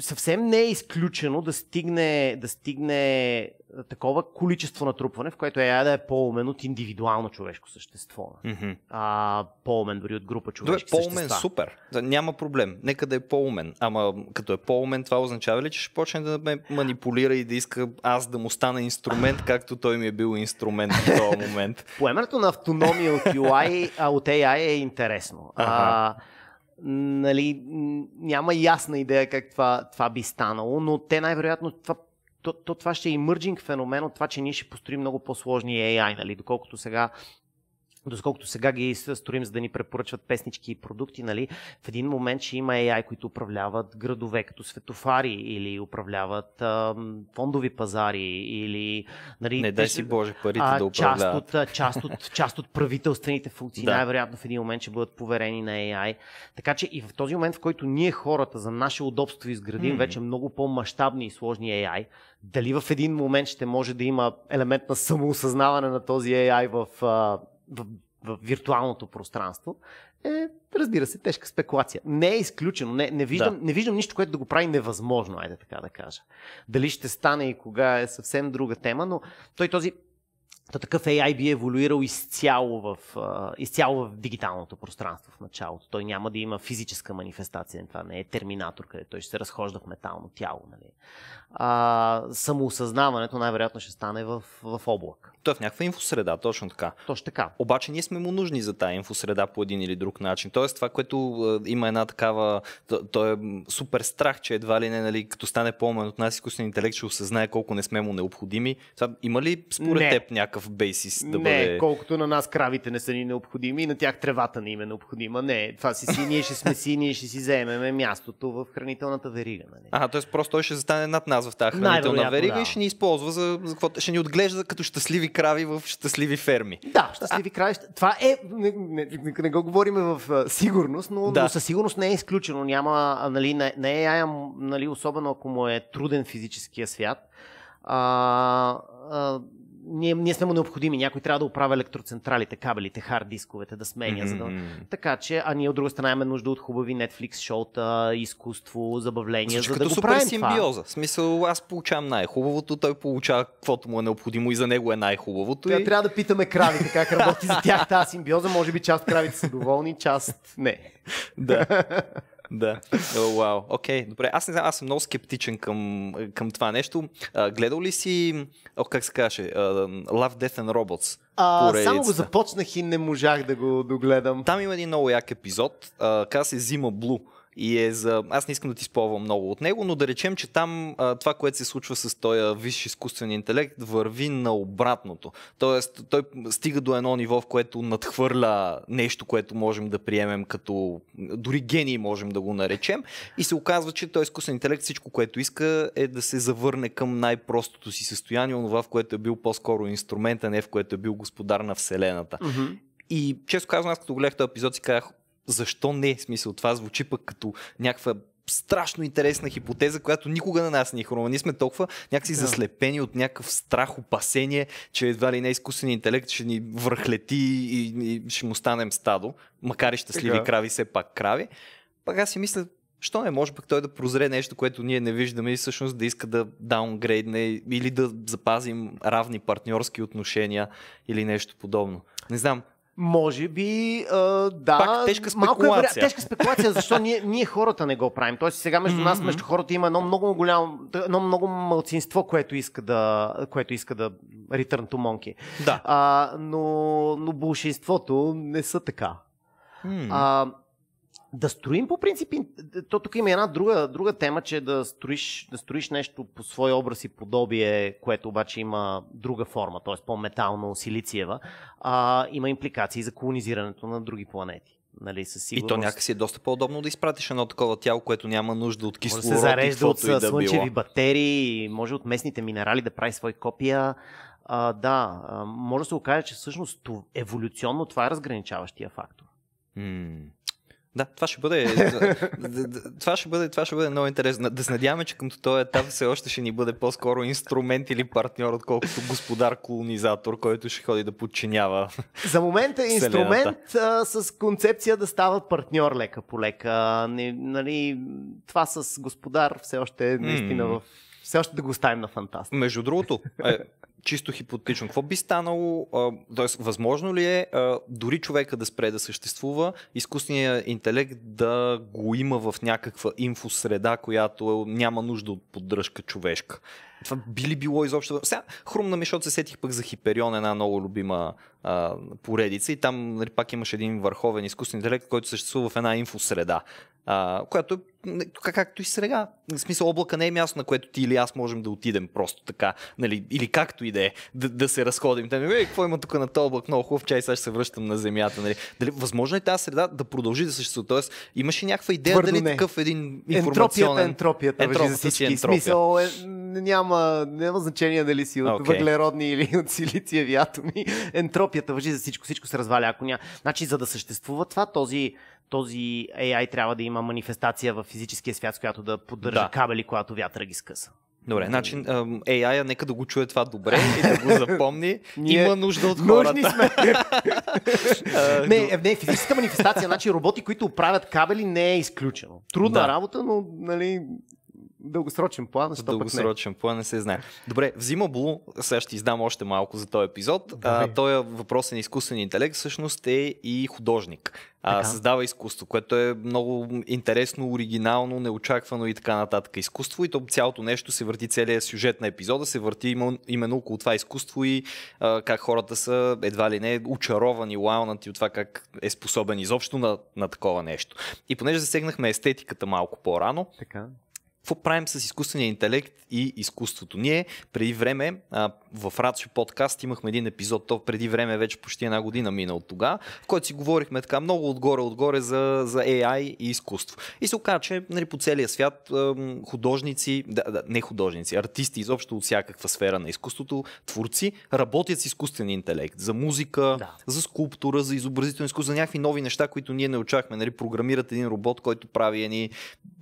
Speaker 2: съвсем не е изключено да стигне, да стигне такова количество натрупване, в което AI да е по-умен от индивидуално човешко същество.
Speaker 1: Mm-hmm. А, по-умен дори от група човешки Добре, по-умен, същества. супер. Да, няма проблем. Нека да е по-умен. Ама като е по-умен, това означава ли, че ще почне да ме манипулира и да иска аз да му стана инструмент, както той ми е бил инструмент в този момент? [laughs] Поемането на
Speaker 2: автономия от UI, от AI е интересно. Ага. А, нали, няма ясна идея как това, това би станало, но те най-вероятно това то, то това ще е имърджинг феномен от това, че ние ще построим много по-сложни AI, нали? доколкото сега Досколкото сега ги строим, за да ни препоръчват песнички и продукти, нали, в един момент ще има AI, които управляват градове като светофари или управляват а, фондови пазари или... Нали, Не дай си Боже парите а, да управляват. Част от, част, от, [laughs] част от правителствените функции да. най-вероятно в един момент ще бъдат поверени на AI. Така че и в този момент, в който ние хората за наше удобство изградим mm. вече много по-масштабни и сложни AI, дали в един момент ще може да има елемент на самоосъзнаване на този AI в в, в виртуалното пространство, е, разбира се, тежка спекулация. Не е изключено. Не, не, виждам, да. не виждам нищо, което да го прави невъзможно, айде така да кажа. Дали ще стане и кога е съвсем друга тема, но той този то такъв AI би еволюирал изцяло в, изцяло в дигиталното пространство в началото. Той няма да има физическа манифестация. Това не е терминатор, къде той ще се разхожда в метално тяло.
Speaker 1: Нали. А, самоосъзнаването най-вероятно ще стане в, в облак. Той е в някаква инфосреда, точно така. Точно така. Обаче ние сме му нужни за тази инфосреда по един или друг начин. Тоест това, което има една такава... То, то е супер страх, че едва ли не, нали, като стане по-умен от нас изкуствен интелект, ще осъзнае колко не сме му необходими. Това, има ли според не. теб някакъв някакъв бейсис да не, бъде... Не, колкото
Speaker 2: на нас кравите не са ни необходими и на тях тревата не им е необходима. Не, това си си, ние ще сме си, ние ще си вземем мястото в хранителната верига.
Speaker 1: Нали? А, т.е. просто той ще застане над нас в тази хранителна верига да. и ще ни използва за, за какво... Ще ни отглежда като щастливи крави в щастливи ферми.
Speaker 2: Да, щастливи а... крави. Това е... Не, не, не, не го говорим в сигурност, но, да. но със сигурност не е изключено. Няма, нали, не, не е нали, особено ако му е труден физическия свят. А, а, ние, ние сме му необходими. Някой трябва да оправя електроцентралите, кабелите, хард дисковете, да сменя. Mm-hmm. За да... Така че, а ние от друга страна имаме нужда от хубави Netflix шоута, изкуство, забавления, Звучи за да като го супер симбиоза.
Speaker 1: Това. смисъл, аз получавам най-хубавото, той получава каквото му е необходимо и за него е най-хубавото. Тя, и... Трябва
Speaker 2: да питаме кравите как работи
Speaker 1: за тях тази симбиоза. Може би
Speaker 2: част кравите са доволни, част
Speaker 1: не. Да. [laughs] да. вау. Окей, добре. Аз не знам, аз съм много скептичен към, към това нещо. А, гледал ли си, о, как се каже, Love, Death and Robots? А, само го започнах и не можах да го догледам. Там има един много як епизод. А, каза се Зима Блу и е за... Аз не искам да ти сплавам много от него, но да речем, че там а, това, което се случва с този висш изкуствен интелект, върви на обратното. Тоест, той стига до едно ниво, в което надхвърля нещо, което можем да приемем като... Дори гений можем да го наречем. И се оказва, че той изкуствен интелект всичко, което иска е да се завърне към най-простото си състояние, онова, в което е бил по-скоро инструмент, а не в което е бил господар на Вселената. Mm-hmm. И често казвам, аз като гледах този епизод си казах, защо не? В смисъл, това звучи пък като някаква страшно интересна хипотеза, която никога на нас не е хрумна. Ние сме толкова някакси да. заслепени от някакъв страх, опасение, че едва ли не изкусен интелект ще ни върхлети и, и ще му станем стадо, макар и щастливи така. крави, все пак крави. Пак аз си мисля, що не може пък той да прозре нещо, което ние не виждаме и всъщност да иска да даунгрейдне или да запазим равни партньорски отношения или нещо подобно. Не знам,
Speaker 2: може би, а, да. Пак тежка спекулация. Малко е, вари... тежка спекулация, защо ние, ние хората не го правим. Тоест сега между нас, между хората има едно много голямо, едно много малцинство, което иска да, което иска да return to monkey. Да. А, но, но большинството не са така. Mm. А, да строим по принцип, то тук има една друга, друга тема, че да строиш, да строиш нещо по свой образ и подобие, което обаче има друга форма, т.е. по-метално, силициева, а, има импликации за колонизирането на други планети. Нали, със сигурност. И то някакси
Speaker 1: е доста по-удобно да изпратиш едно такова тяло, което няма нужда от кислород. Може да се зарежда от да слънчеви било.
Speaker 2: батерии, може от местните минерали да прави свои копия. А, да, може
Speaker 1: да се окаже, че всъщност еволюционно това е разграничаващия фактор. Да, това ще бъде. [laughs] това, ще бъде това ще бъде много интересно. Да се надяваме, че към този етап все още ще ни бъде по-скоро инструмент или партньор, отколкото господар колонизатор, който ще ходи да подчинява. [laughs] За момента е инструмент
Speaker 2: а, с концепция да става партньор лека по лека. Не, нали, това с господар все още е наистина mm. в
Speaker 1: все още да го оставим на фантастика. Между другото, е, чисто хипотетично, какво би станало, т.е. възможно ли е дори човека да спре да съществува, изкусният интелект да го има в някаква инфосреда, която няма нужда от поддръжка човешка? Това би ли било изобщо... Сега, хрумна ми, защото се сетих пък за Хиперион, една много любима а, поредица и там нали, пак имаш един върховен изкуствен интелект, който съществува в една инфосреда, а, която е как, както и сега. В смисъл, облака не е място, на което ти или аз можем да отидем просто така. Нали, или както и да е, да, да се разходим. Те ми е, какво има тук на този блок, много хубав чай, сега ще се връщам на земята. Нали? Дали, възможно е тази среда да продължи да съществува? Тоест, имаше някаква идея Твърдо дали не. такъв един информационен... Ентропията, ентропията, ентропията за всички. Ентропия. Смисъл,
Speaker 2: е, няма, няма значение дали си от okay. въглеродни или [laughs] от силициеви атоми. Ентропията въжи за всичко, всичко се разваля. Ако ня... Значи, за да съществува това, този, този AI трябва да има манифестация в физическия свят, с която да поддържа да. кабели, когато вятъра ги скъса.
Speaker 1: Добре, значи AI-а нека да го чуе това добре и да го [laughs] запомни. Ние... Има нужда от хората. Нужни сме. не,
Speaker 2: [laughs] не, физическа манифестация, значи роботи, които правят кабели, не е изключено. Трудна да. работа,
Speaker 1: но нали, дългосрочен план. В дългосрочен не. план не се знае. Добре, взима Блу, сега ще издам още малко за този епизод. А, той е въпросен на изкуствен интелект, всъщност е и художник. А, създава изкуство, което е много интересно, оригинално, неочаквано и така нататък. Изкуство и то цялото нещо се върти, целият сюжет на епизода се върти именно около това изкуство и а, как хората са едва ли не очаровани, лаунати от това как е способен изобщо на, на такова нещо. И понеже засегнахме естетиката малко по-рано, така какво правим с изкуствения интелект и изкуството? Ние преди време а, в Рацио подкаст имахме един епизод, то преди време вече почти една година мина от тога, в който си говорихме така много отгоре-отгоре за, за AI и изкуство. И се оказа, че нали, по целия свят а, художници, да, да, не художници, артисти изобщо от всякаква сфера на изкуството, творци, работят с изкуствен интелект. За музика, да. за скулптура, за изобразително изкуство, за някакви нови неща, които ние не очакваме. Нали, програмират един робот, който прави едни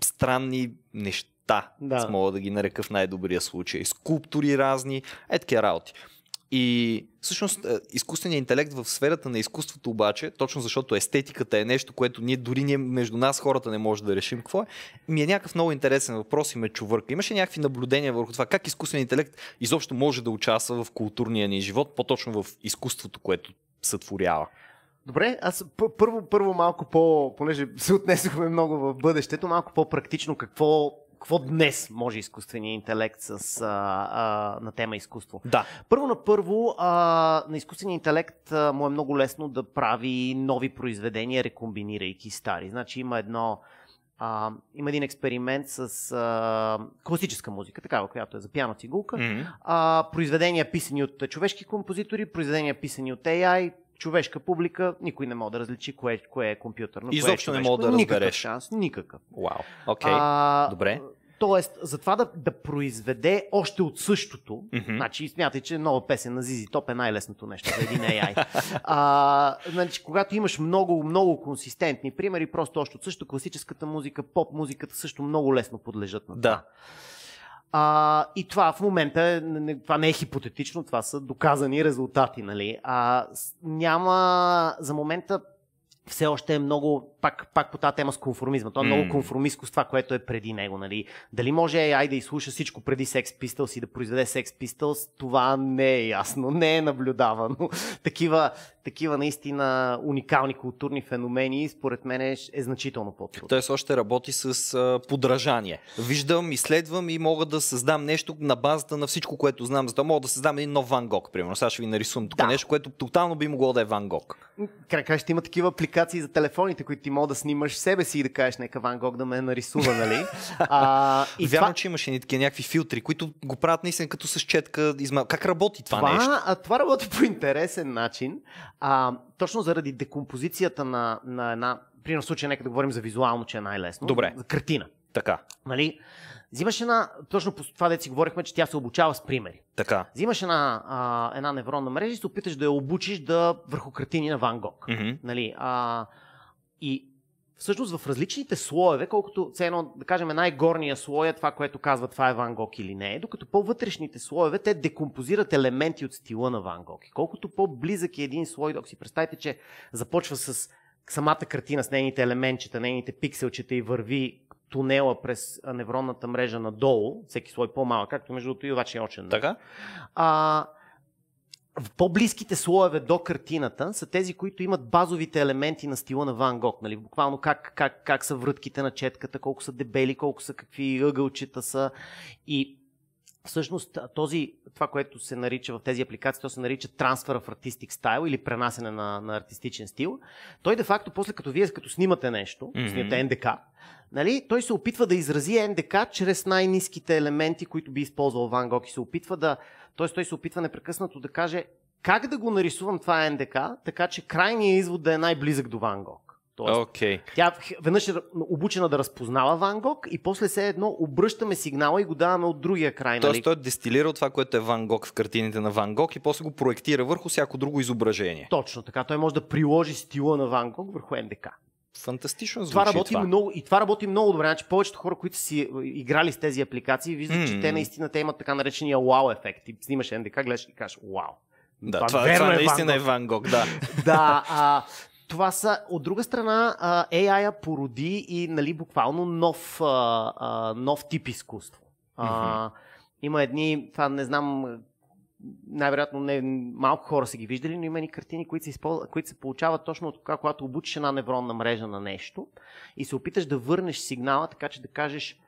Speaker 1: странни неща света, да. мога да ги нарека в най-добрия случай. Скулптури разни, етки работи. И всъщност е, изкуственият интелект в сферата на изкуството обаче, точно защото естетиката е нещо, което ние дори ние, между нас хората не може да решим какво е, ми е някакъв много интересен въпрос и ме чувърка. Имаше някакви наблюдения върху това как изкуственият интелект изобщо може да участва в културния ни живот, по-точно в изкуството, което сътворява.
Speaker 2: Добре, аз първо, първо малко по, понеже се отнесохме много в бъдещето, малко по-практично какво какво днес може изкуственият интелект с, а, а, на тема изкуство? Да. Първо на първо, а, на изкуствения интелект а, му е много лесно да прави нови произведения, рекомбинирайки стари. Значи има едно Uh, има един експеримент с uh, класическа музика, такава, която е за пиано цигулка, mm-hmm. Uh, произведения писани от човешки композитори, произведения писани от AI, човешка публика, никой не може да различи кое, кое е компютърно. Изобщо кое е не може да разбереш. Никакъв шанс, никакъв. Вау, окей, okay. добре. Тоест, за това да, да произведе още от същото, mm-hmm. значи смятай, че нова песен на Зизи Топ е най-лесното нещо за един AI. [laughs] а, значи, когато имаш много, много консистентни примери, просто още от същото, класическата музика, поп музиката също много лесно подлежат на това. Да. А, и това в момента, това не е хипотетично, това са доказани резултати, нали? А, няма, за момента все още е много пак, пак по тази тема с конформизма. Той е mm. много конформистко с това, което е преди него. Нали? Дали може AI да изслуша всичко преди Sex Pistols и да произведе Sex Pistols, това не е ясно, не е наблюдавано. [laughs] такива, такива наистина уникални културни феномени, според мен е, е
Speaker 1: значително по-трудно. Тоест още работи с а, подражание. Виждам, изследвам и мога да създам нещо на базата на всичко, което знам. Затова мога да създам един нов Ван Гог, примерно. Сега ще ви нарисувам тук да. нещо, което тотално би могло да е Ван Гог.
Speaker 2: Край ще има такива апликации за телефоните, които ти мога да снимаш себе си и да кажеш, нека Ван Гог да ме нарисува, нали? [laughs] А, и Вярно,
Speaker 1: това... че имаше някакви, някакви филтри, които го правят наистина като с четка. Изма... Как работи това, това нещо?
Speaker 2: А, това работи по интересен начин. А, точно заради декомпозицията на, на една, при случай, нека да говорим за визуално, че е най-лесно. Добре. За картина. Така. Нали? Взимаш една, точно по това деца си говорихме, че тя се обучава с примери. Така. Взимаш една, а, една невронна мрежа и се опиташ да я обучиш да върху картини на Ван Гог. Mm-hmm. Нали, а, и всъщност в различните слоеве, колкото цено, да кажем, най-горния слой е това, което казва това е Ван Гог или не, докато по-вътрешните слоеве те декомпозират елементи от стила на Ван Гог. И колкото по-близък е един слой, ако си представите, че започва с самата картина, с нейните елементчета, нейните пикселчета и върви тунела през невронната мрежа надолу, всеки слой по-малък, както между другото и е очен. Нали? Така. А, в по-близките слоеве до картината са тези, които имат базовите елементи на стила на Ван Гог. Нали? Буквално как, как, как са врътките на четката, колко са дебели, колко са какви ъгълчета са. И всъщност този, това, което се нарича в тези апликации, то се нарича трансфер в артистик стайл или пренасене на, на артистичен стил. Той де-факто, после като вие като снимате нещо, mm-hmm. снимате НДК, нали, той се опитва да изрази НДК чрез най-низките елементи, които би използвал Ван Гог и се опитва да Тоест той се опитва непрекъснато да каже как да го нарисувам това НДК, така че крайният извод да е най-близък до Ван Гог.
Speaker 1: Тоест, okay.
Speaker 2: Тя веднъж е обучена да разпознава Ван Гог и после все едно обръщаме сигнала и го даваме от другия край. Тоест нали? той е
Speaker 1: дестилирал това, което е Ван Гог в картините на Ван Гог и после го проектира върху всяко друго изображение.
Speaker 2: Точно така. Той може да приложи стила на Ван Гог върху НДК. Фантастично звучи това. Работи това. Много, и това работи много добре. Значи повечето хора, които си е, играли с тези апликации, виждат, mm. че те наистина те имат така наречения вау ефект. Ти снимаш НДК, гледаш и кажеш вау.
Speaker 1: Да, това, това, това е наистина Ван е Ван Гог, да.
Speaker 2: [laughs] да, а, това са, от друга страна, AI-а породи и нали, буквално нов, а, а, нов тип изкуство. А, mm-hmm. Има едни, това не знам най-вероятно не, малко хора са ги виждали, но има и картини, които се, използ... които се получават точно от това, когато обучиш една невронна мрежа на нещо и се опиташ да върнеш сигнала, така че да кажеш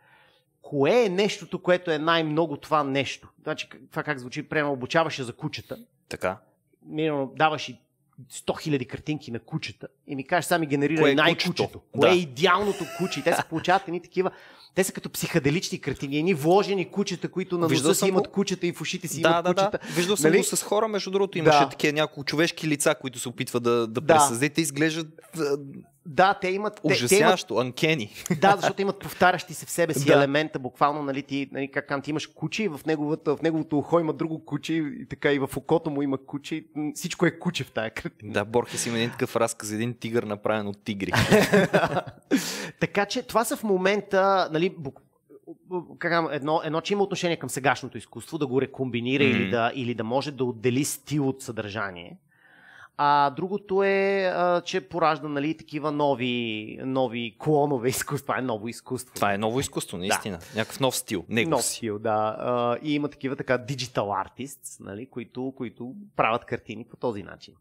Speaker 2: кое е нещото, което е най-много това нещо. Значи, това как звучи, према обучаваше за кучета. Така. Минално даваш и 100 000 картинки на кучета и ми кажеш, сами генерирай е най-кучето. Кое е да. идеалното куче? И те се получават едни такива те са като психаделични картини, едни вложени кучета, които на носа си имат кучета и в ушите си да, имат да, кучета. Да. Виждал съм нали? го с хора, между другото имаше да.
Speaker 1: такива няколко човешки лица, които се опитват да, да, да. пресъздадат. и изглеждат
Speaker 2: да, те имат... Ужасяващо, анкени. Да, защото имат повтарящи се в себе си [laughs] да. елемента, буквално, нали, ти, нали, как ти имаш куче, в, неговата, в неговото ухо има друго куче, и така и в окото му има куче, всичко
Speaker 1: е куче в тая картина. Да, Борхес има един такъв разказ, един тигър направен от тигри. [laughs]
Speaker 2: така че това са в момента, нали, едно, едно, че има отношение към сегашното изкуство, да го рекомбинира mm-hmm. или, да, или да може да отдели стил от съдържание а другото е, а, че поражда нали, такива нови, нови клонове [laughs] изкуство. Това е ново изкуство.
Speaker 1: Това е ново изкуство, наистина. Да. Някакъв нов стил. Негов нов стил,
Speaker 2: да. А, и има такива така digital artists, нали, които, които правят картини по този начин.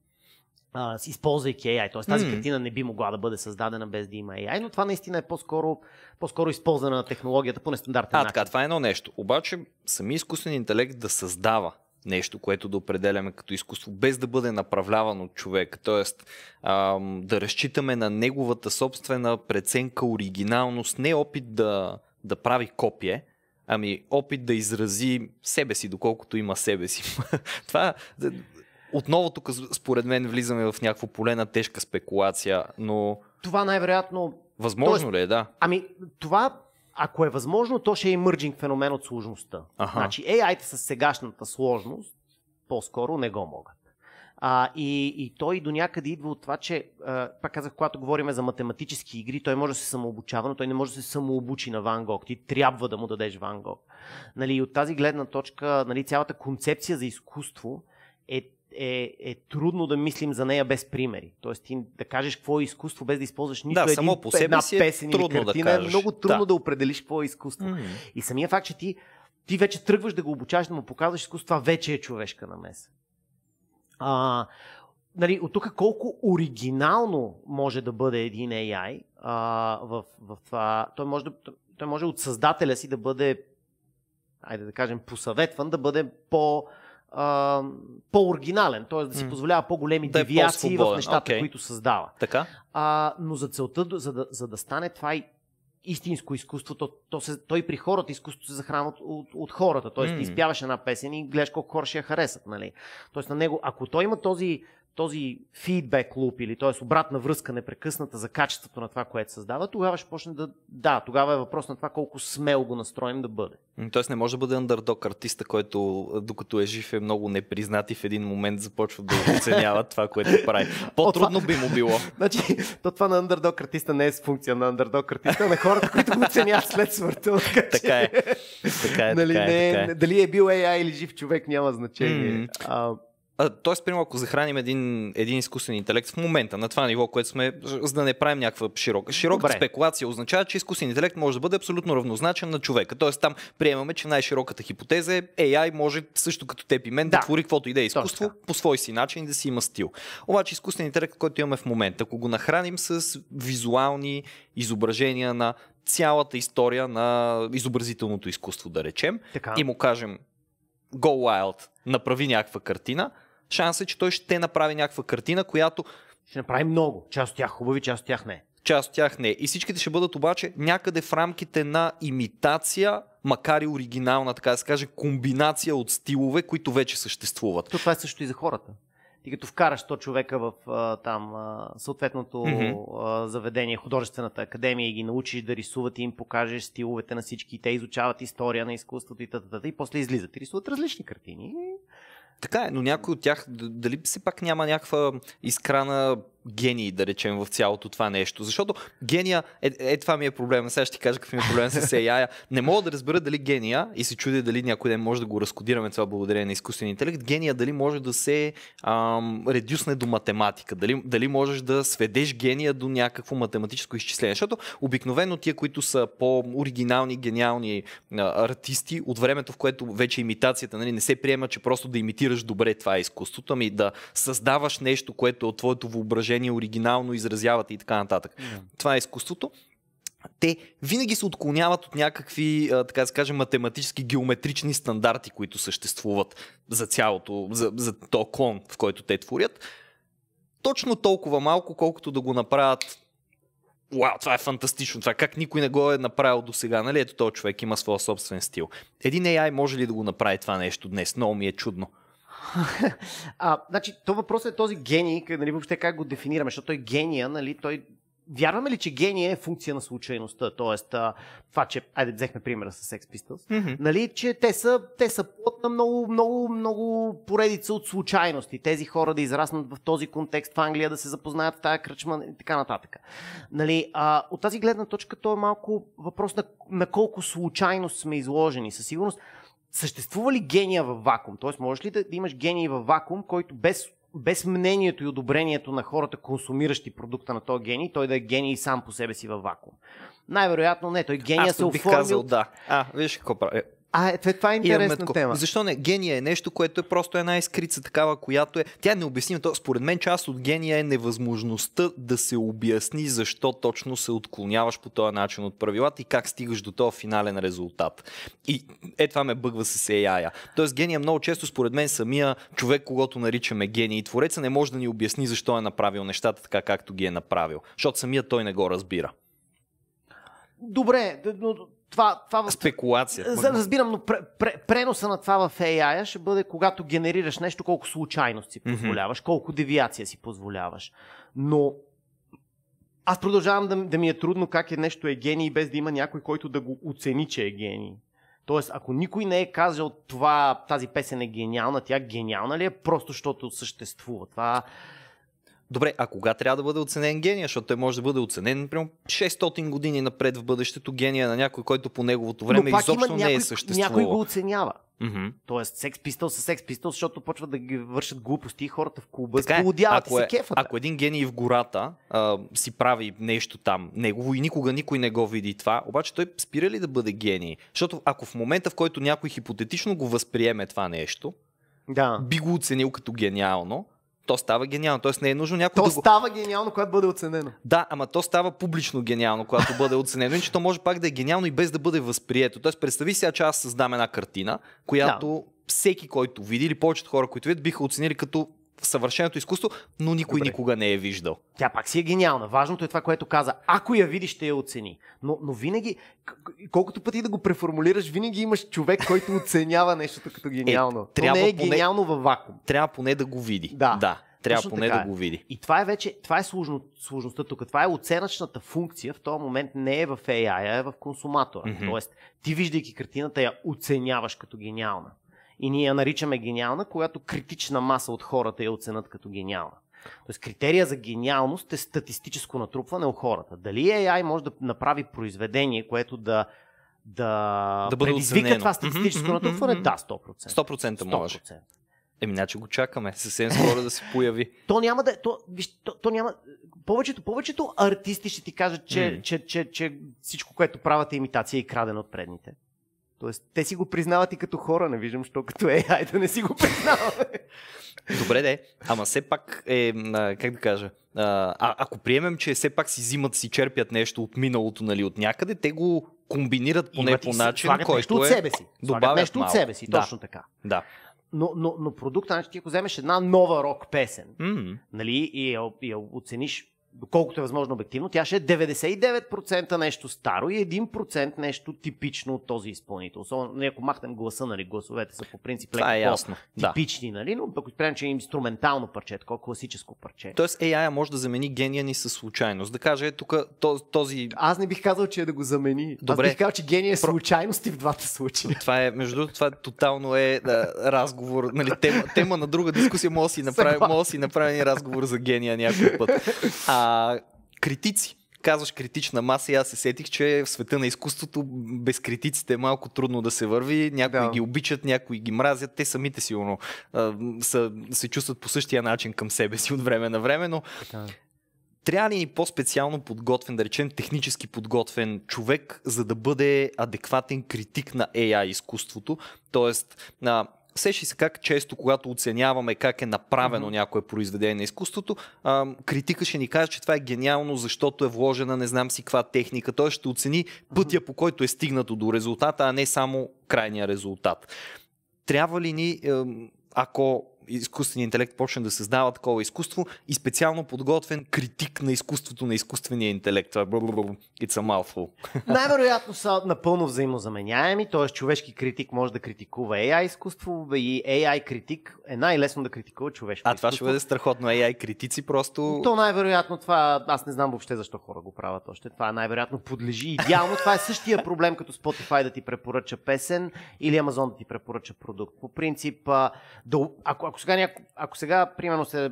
Speaker 2: А, използвайки AI. Тоест тази mm. картина не би могла да бъде създадена без да има AI, но
Speaker 1: това наистина е по-скоро, по-скоро използване на технологията по нестандартен а, начин. А, така, това е едно нещо. Обаче сами изкуствен интелект да създава нещо, което да определяме като изкуство, без да бъде направляван от човек. Тоест да разчитаме на неговата собствена преценка, оригиналност, не опит да, да прави копие, ами опит да изрази себе си, доколкото има себе си. [laughs] Това отново тук, според мен, влизаме в някакво поле на тежка спекулация, но...
Speaker 2: Това най-вероятно...
Speaker 1: Възможно Тоест, ли е, да?
Speaker 2: Ами, това ако е възможно, то ще е emerging феномен от сложността. Аха. Значи AI-та с сегашната сложност по-скоро не го могат. А, и, и той до някъде идва от това, че, а, пак казах, когато говорим за математически игри, той може да се самообучава, но той не може да се самообучи на Ван Гог. Ти трябва да му дадеш Ван Гог. Нали, и от тази гледна точка, нали, цялата концепция за изкуство е е, е трудно да мислим за нея без примери. Тоест ти да кажеш какво е изкуство без да използваш нищо да, един, само по себе една си е песен или картина. Да е кажеш. е много трудно да. да определиш какво е изкуство. Mm-hmm. И самия факт, че ти, ти вече тръгваш да го обучаваш, да му показваш изкуство, това вече е човешка намеса. А, нали, от тук колко оригинално може да бъде един AI а, в, в това. Той може, да, той може от създателя си да бъде, айде да кажем, посъветван да бъде по- а, по-оригинален, т.е. да си позволява по-големи да е девиации е в нещата, okay. които създава. Така. А, но за целта, за да, за да стане това и истинско изкуство, то, то, се, то и при хората изкуството се захранва от, от, от хората. Тоест, mm. ти изпяваш една песен и гледаш колко хора ще я харесат. Нали? Тоест, на него, ако той има този този фидбек луп или т.е. обратна връзка непрекъсната за качеството на това, което създава, тогава ще почне да...
Speaker 1: Да, тогава е въпрос на това колко смело го настроим да бъде. Тоест не може да бъде андердог артиста, който докато е жив е много непризнат и в един момент започва да оценява това, което прави. [laughs] По-трудно би му било. [laughs] значи, то това на андердог
Speaker 2: артиста не е с функция на андердог артиста, на хората, които го оценяват след смъртта. така е.
Speaker 1: Така е, нали, така е, така е. [laughs] Нали, е не, е, е.
Speaker 2: дали е бил AI или жив човек, няма значение.
Speaker 1: Mm-hmm. А, Тоест, примерно, ако захраним един, един изкуствен интелект в момента, на това ниво, което сме, за да не правим някаква широка. широка Добре. спекулация означава, че изкуствен интелект може да бъде абсолютно равнозначен на човека. Тоест, там приемаме, че най-широката хипотеза е AI може също като теб и мен да, да твори каквото и да е изкуство Точно. по свой си начин да си има стил. Обаче, изкуствен интелект, който имаме в момента, ако го нахраним с визуални изображения на цялата история на изобразителното изкуство, да речем, така. и му кажем Go Wild, направи някаква картина – шанса е, че той ще направи някаква картина, която... Ще направи много. Част от тях хубави, част от тях не. Част от тях не. И всичките ще бъдат обаче някъде в рамките на имитация, макар и оригинална, така да се каже, комбинация от стилове, които вече съществуват. То това е също и за хората. Ти като
Speaker 2: вкараш то човека в там съответното mm-hmm. заведение, художествената академия и ги научиш да рисуват и им покажеш стиловете на всички, те изучават история на изкуството и т.д. И
Speaker 1: после излизат и рисуват различни картини. Така е, но някой от тях, дали си пак няма някаква искрана? гении, да речем, в цялото това нещо. Защото гения, е, е това ми е проблема. Сега ще ти кажа какъв ми е проблем с AI. [laughs] Не мога да разбера дали гения и се чудя дали някой ден може да го разкодираме това благодарение на изкуствения интелект. Гения дали може да се ам, редюсне до математика, дали, дали можеш да сведеш гения до някакво математическо изчисление. Защото обикновено тия, които са по-оригинални, гениални а, артисти, от времето, в което вече имитацията нали, не се приема, че просто да имитираш добре това е изкуството, ами да създаваш нещо, което е от твоето въображение изречение оригинално изразявате и така нататък. Yeah. Това е изкуството те винаги се отклоняват от някакви, така да кажем, математически геометрични стандарти, които съществуват за цялото, за, за то клон, в който те творят. Точно толкова малко, колкото да го направят Вау, това е фантастично, това как никой не го е направил до сега, нали? Ето този човек има своя собствен стил. Един AI може ли да го направи това нещо днес? Много ми е чудно
Speaker 2: а, значи, то въпрос е този гений, нали, въобще как го дефинираме, защото той е гения, нали, той Вярваме ли, че гения е функция на случайността? Тоест, а, това, че, айде, взехме примера с Sex Pistols, mm-hmm. нали, че те са, те са плод на много, много, много поредица от случайности. Тези хора да израснат в този контекст в Англия, да се запознаят в тази кръчма и така нататък. Нали, а, от тази гледна точка, то е малко въпрос на, на колко случайност сме изложени. Със сигурност, съществува ли гения във вакуум? Тоест, можеш ли да, имаш гений във вакуум, който без, без мнението и одобрението на хората, консумиращи продукта на този гений, той да е гений сам по себе си във вакуум?
Speaker 1: Най-вероятно
Speaker 2: не. Той гения Аз се оформи. Бих казал, да. А, виж какво прави.
Speaker 1: А, това, е, това е интересна тема. Защо не? Гения е нещо, което е просто една изкрица такава, която е... Тя е необяснима. То, според мен част от гения е невъзможността да се обясни защо точно се отклоняваш по този начин от правилата и как стигаш до този финален резултат. И е това ме бъгва с AI-а. Тоест гения много често, според мен, самия човек, когато наричаме гений и твореца, не може да ни обясни защо е направил нещата така, както ги е направил. Защото самия той не го разбира.
Speaker 2: Добре, но това, това
Speaker 1: Спекулация. За,
Speaker 2: Разбирам, но пре, пре, преноса на това в AI ще бъде когато генерираш нещо, колко случайност си позволяваш, mm-hmm. колко девиация си позволяваш. Но аз продължавам да, да ми е трудно как е нещо е гений, без да има някой, който да го оцени, че е гений. Тоест, ако никой не е казал това, тази песен е гениална, тя гениална ли е, просто защото съществува? Това
Speaker 1: Добре, а кога трябва да бъде оценен гения? Защото той може да бъде оценен, например, 600 години напред в бъдещето гения на някой, който по неговото време изобщо изобщо някой, не е съществувал. Някой го оценява. Mm-hmm.
Speaker 2: Тоест, секс пистол са секс пистол, защото почват да ги вършат глупости и хората в клуба така, сполудяват е. ако е, се кефата.
Speaker 1: Ако един гений в гората а, си прави нещо там негово и никога никой не го види това, обаче той спира ли да бъде гений? Защото ако в момента, в който някой хипотетично го възприеме това нещо, да. би го оценил като гениално, то става гениално. Тоест не е нужно някой. То да става го... гениално, когато бъде оценено. Да, ама то става публично гениално, когато бъде оценено. Иначе то може пак да е гениално и без да бъде възприето. Тоест представи си, че аз създам една картина, която да. всеки, който види или повечето хора, които видят, биха оценили като съвършеното изкуство, но никой Добре. никога не е виждал. Тя пак си е гениална. Важното е това, което каза. Ако я видиш, ще я
Speaker 2: оцени. Но, но винаги, колкото пъти да го преформулираш, винаги имаш човек, който оценява нещото като е, гениално. Е, трябва То не е поне, гениално
Speaker 1: във вакуум. Трябва поне да го види. Да. да трябва Точно поне да е. го види.
Speaker 2: И това е вече, това е сложно, сложността тук. Това е оценъчната функция в този момент не е в AI, а е в консуматора. Mm-hmm. Тоест, ти виждайки картината, я оценяваш като гениална и ние я наричаме гениална, която критична маса от хората я оценят като гениална. Тоест критерия за гениалност е статистическо натрупване у хората. Дали AI може да направи произведение, което да да, да бъде предизвика оценено. това статистическо mm-hmm, натрупване? Mm-hmm, да,
Speaker 1: 100%. 100%, 100%. може. Еми, иначе го чакаме съвсем скоро да се появи.
Speaker 2: [laughs] то няма да. Е- то, виж, то, то няма. Повечето, повечето артисти ще ти кажат, че, mm. че, че, че всичко, което правят е имитация и краден от предните. Тоест, те си го признават и като хора, не виждам, що като ай да не си го признават.
Speaker 1: Добре, де, ама все пак е, как да кажа, а, ако приемем, че все пак си взимат, си черпят нещо от миналото, нали, от някъде, те го комбинират поне по начин, който нещо от е себе си. Добавят нещо от себе си, точно така. Да.
Speaker 2: Но, но, но продукта, значи ти ако вземеш една нова рок песен, mm-hmm. нали, и я, я оцениш доколкото е възможно обективно, тя ще е 99% нещо старо и 1% нещо типично от този изпълнител. Особено нали, ако махнем гласа, нали, гласовете са по принцип леко е ясно. типични, нали, но пък спрям, че е инструментално парче, е такова класическо
Speaker 1: парче. Тоест AI може да замени гения ни със случайност. Да каже, тук този... Аз не бих казал, че е да го замени. Добре. Аз бих казал, че гения е случайност и в двата случая. Това е, между другото, това е, тотално е да, разговор, нали, тема, тема на друга дискусия. Може да си направим, направи разговор за гения някой път. А, критици. Казваш критична маса и аз се сетих, че в света на изкуството без критиците е малко трудно да се върви. Някои да. ги обичат, някои ги мразят. Те самите сигурно а, са, се чувстват по същия начин към себе си от време на време, но да. Е. трябва ли ни по-специално подготвен, да речем технически подготвен човек, за да бъде адекватен критик на AI изкуството? Тоест, а, сеши се как често, когато оценяваме как е направено mm-hmm. някое произведение на изкуството, а, критика ще ни каже, че това е гениално, защото е вложена не знам си каква техника. Той ще оцени пътя, mm-hmm. по който е стигнато до резултата, а не само крайния резултат. Трябва ли ни, ако изкуственият интелект почне да създава такова изкуство и специално подготвен критик на изкуството на изкуствения интелект. Това е It's a mouthful. [laughs]
Speaker 2: Най-вероятно са напълно взаимозаменяеми, т.е. човешки критик може да критикува AI изкуство и AI критик е най-лесно да критикува човешко А изкуство. това ще бъде
Speaker 1: страхотно. AI критици просто... То
Speaker 2: най-вероятно това, аз не знам въобще защо хора го правят още. Това най-вероятно подлежи идеално. Това е същия проблем като Spotify да ти препоръча песен или Amazon да ти препоръча продукт. По принцип, да, ако, ако ако сега, ако сега, примерно, се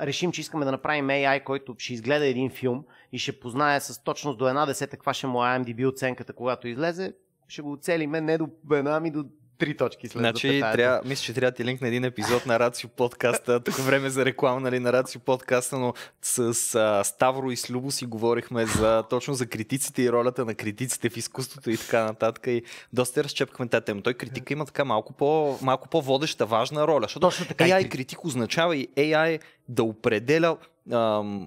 Speaker 2: решим, че искаме да направим AI, който ще изгледа един филм и ще познае с точност до една десета каква ще му е IMDb оценката, когато излезе, ще го оцелиме не до една, ами до три точки
Speaker 1: след значи, запетаята. Трябва, мисля, че трябва ти линк на един епизод на Рацио подкаста. Тук е време за реклама нали, на Рацио подкаста, но с а, Ставро и с Любо си говорихме за, точно за критиците и ролята на критиците в изкуството и така нататък. И доста разчепкахме тази тема. Той критика има така малко, по, малко по-водеща важна роля. Защото точно така AI критик означава и AI да определя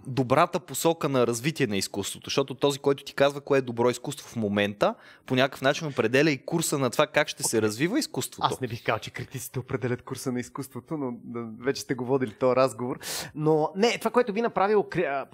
Speaker 1: добрата посока на развитие на изкуството, защото този, който ти казва кое е добро изкуство в момента, по някакъв начин определя и курса на това как ще се развива изкуството. Аз
Speaker 2: не бих казал, че критиците определят курса на изкуството, но вече сте го водили този разговор. Но не, това, което би направил,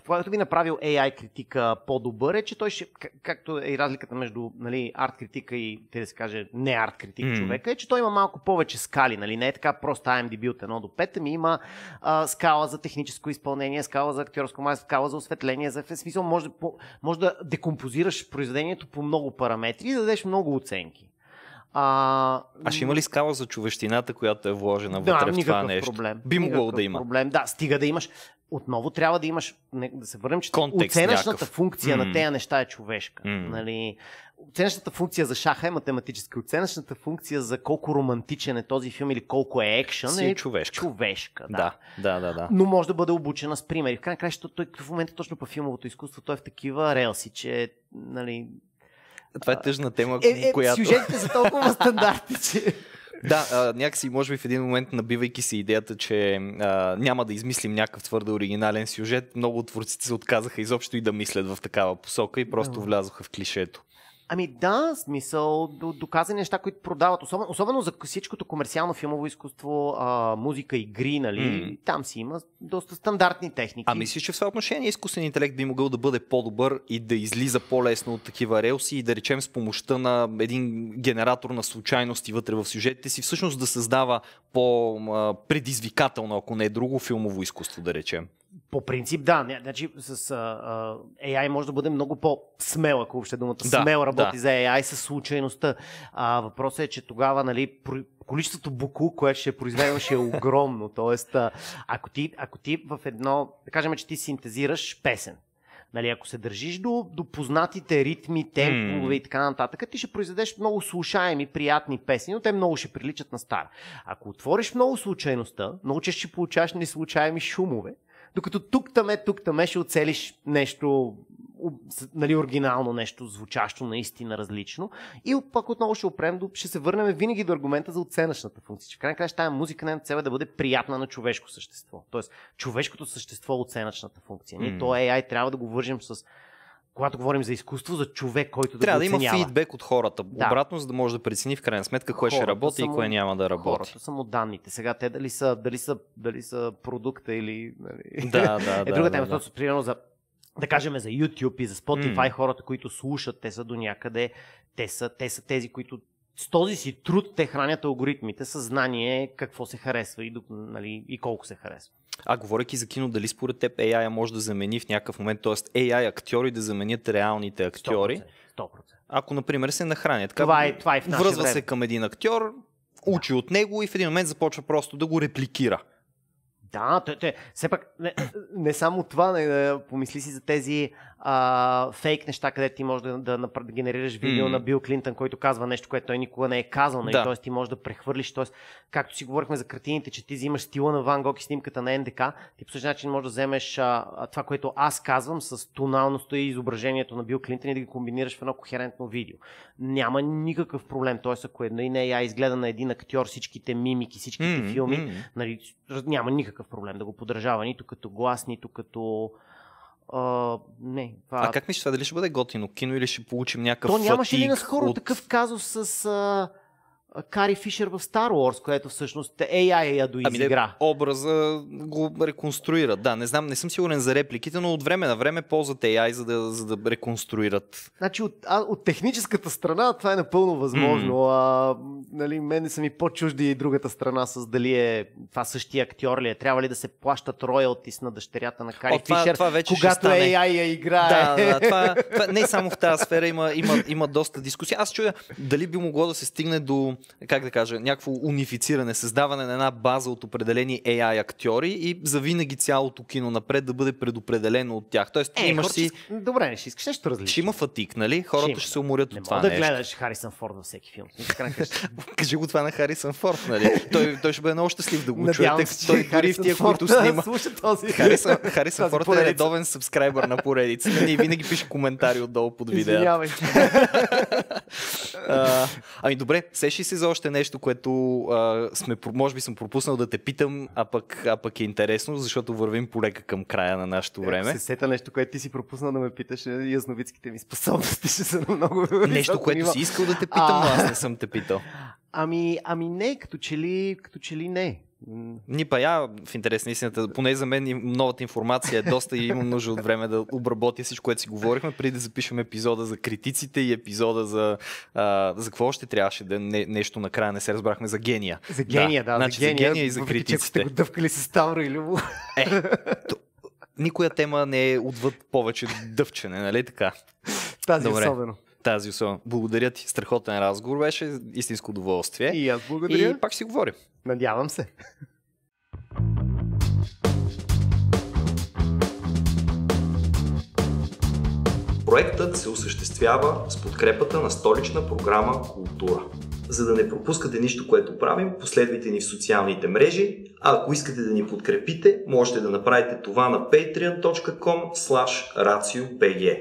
Speaker 2: това, което би направил AI критика по-добър е, че той ще, както е и разликата между нали, арт критика и, те да се каже, не арт критик mm. човека, е, че той има малко повече скали, нали? не е така просто IMDb от 1 до 5, ами има а, скала за техническо изпълнение, скала за актьорско майсторство, е скала за осветление, за смисъл може, по, може да декомпозираш произведението по много параметри и да дадеш много оценки. А, а ще има ли скала
Speaker 1: за човещината, която е вложена да, вътре в това нещо? Проблем. Би могло да има.
Speaker 2: Проблем. Да, стига да имаш отново трябва да имаш, не, да се върнем, че Контекст оценъчната някакъв. функция mm. на тези неща е човешка. Mm. Нали? Оценъчната функция за шаха е математически. Оценъчната функция за колко романтичен е този филм или колко е екшен е, е човешка. човешка да. Да, да, да, да. Но може да бъде обучена с примери. В крайна краща, той в момента точно по филмовото изкуство, той е в такива релси, че нали,
Speaker 1: това е тъжна тема, е, е, която... Сюжетите са толкова [laughs] стандарти, че... Да, а, някакси, може би в един момент, набивайки си идеята, че а, няма да измислим някакъв твърде оригинален сюжет, много от творците се отказаха изобщо и да мислят в такава посока и просто да. влязоха в клишето.
Speaker 2: Ами да, смисъл, доказани неща, които продават, особено, особено за всичкото комерциално филмово изкуство, а, музика, игри, нали, mm. там си има доста стандартни техники. А мислиш,
Speaker 1: че в това отношение изкуствен интелект би могъл да бъде по-добър и да излиза по-лесно от такива релси и да речем с помощта на един генератор на случайности вътре в сюжетите си, всъщност да създава по-предизвикателно, ако не е друго, филмово изкуство, да речем?
Speaker 2: по принцип, да. Значи, с а, а, AI може да бъде много по-смел, ако въобще думата да, смел работи да. за AI със случайността. А, въпросът е, че тогава нали, количеството буку, което ще произведеш е огромно. [laughs] Тоест, а, ако, ти, ако ти в едно, да кажем, че ти синтезираш песен, Нали, ако се държиш до, до познатите ритми, темпове и така нататък, ти ще произведеш много слушаеми, приятни песни, но те много ще приличат на стара. Ако отвориш много случайността, научиш, че получаваш неслучаеми шумове, докато тук-таме, тук-таме ще оцелиш нещо нали, оригинално, нещо звучащо, наистина различно. И пак отново ще опрем, ще се върнем винаги до аргумента за оценъчната функция. Че в крайна тази музика не е цел да бъде приятна на човешко същество. Тоест, човешкото същество е оценъчната функция. Ние mm. то AI трябва да го вържим с когато говорим за изкуство, за човек, който да Трябва да, да има фидбек от хората, да. обратно,
Speaker 1: за да може да прецени в крайна сметка кое ще работи само, и кое няма да работи. Хората
Speaker 2: само данните. Сега те дали са, дали са, дали са продукта или... Нали... Да, да, [laughs] е друга да, тема, да, да. примерно за да кажем за YouTube и за Spotify, mm. хората, които слушат, те са до някъде, те са, те са тези, които с този си труд те хранят алгоритмите съзнание какво се харесва и, нали, и колко се харесва.
Speaker 1: А говоряки за кино, дали според теб AI може да замени в някакъв момент, т.е. AI актьори да заменят реалните актьори? 100%. 100%. Ако, например, се нахранят, така, това е, това е в връзва време. се към един актьор, учи да. от него и в един момент започва просто да го репликира. Да, те, те, все пак не,
Speaker 2: не само това, не, помисли си за тези а, фейк неща, където ти можеш да, да, да, генерираш видео mm. на Бил Клинтън, който казва нещо, което той никога не е казал. Нали? Да. Тоест, ти можеш да прехвърлиш. Тоест, както си говорихме за картините, че ти взимаш стила на Ван Гог и снимката на НДК, ти по същия начин можеш да вземеш а, това, което аз казвам с тоналността и изображението на Бил Клинтън и да ги комбинираш в едно кохерентно видео. Няма никакъв проблем. Тоест, ако едно и не е я изгледа на един актьор всичките мимики, всичките mm, филми, mm. Нали, няма никакъв проблем да го подражава, нито като
Speaker 1: глас, нито като а, не, това... а как мислиш това? Дали ще бъде готино кино или ще получим някакъв То нямаше ли наскоро от...
Speaker 2: такъв казус с... А Кари Фишер в Star Wars, което всъщност AI я доизигра. Ами,
Speaker 1: образа го реконструират. Да, не знам, не съм сигурен за репликите, но от време на време ползват AI, за да, за да реконструират. Значи
Speaker 2: от, а, от техническата страна това е напълно възможно. Mm. А, нали, мен са ми по-чужди и другата страна с дали е това същия актьор ли е. Трябва ли да се плащат роялтис на
Speaker 1: дъщерята на Кари О, това, Фишер, това вече когато стане... AI
Speaker 2: я играе. Да, да, това,
Speaker 1: това, не само в тази сфера има, има, има доста дискусия. Аз чуя дали би могло да се стигне до как да кажа, някакво унифициране, създаване на една база от определени AI актьори и завинаги цялото кино напред да бъде предопределено от тях. Тоест, е, имаш си... Ще... Добре, не ще искаш нещо различно. Ще има фатик, нали? Хората ще, ще се уморят не от това да нещо. гледаш Харисън Форд във всеки филм. [laughs] Кажи го това на Харисън Форд, нали? Той, той ще бъде много щастлив да го Надявам чуете. Се, той дори в тия, които [laughs] снима.
Speaker 2: Този... Харисън, Харисън Форд е редовен
Speaker 1: субскрайбър на поредицата нали, и винаги пише коментари отдолу под видео. [laughs] Ами добре, сеши се за още нещо, което а, сме, може би съм пропуснал да те питам, а пък, а пък е интересно, защото вървим полека към края на нашето време. Е, се
Speaker 2: сета нещо, което ти си пропуснал да ме питаш, е, язновидските ми способности ще са много... Нещо, което си искал да те питам, а... но аз не
Speaker 1: съм те питал.
Speaker 2: Ами, ами не, като че ли, като че ли не.
Speaker 1: Нипа, я в интерес на истината, поне за мен новата информация е доста и имам нужда от време да обработя всичко, което си говорихме, преди да запишем епизода за критиците и епизода за, а, за какво още трябваше да не, нещо накрая не се разбрахме за гения. За гения, да. да значи, за, гения, за гения и за критиците. Че, го
Speaker 2: дъвкали с Тавро и Любо. Е,
Speaker 1: то, никоя тема не е отвъд повече дъвчене, нали така? Тази Добре. особено тази особа. Благодаря ти. Страхотен разговор беше. Истинско удоволствие. И аз благодаря. И пак си говорим. Надявам се. Проектът се осъществява с подкрепата на столична програма Култура. За да не пропускате нищо, което правим, последвайте ни в социалните мрежи, а ако искате да ни подкрепите, можете да направите това на patreon.com slash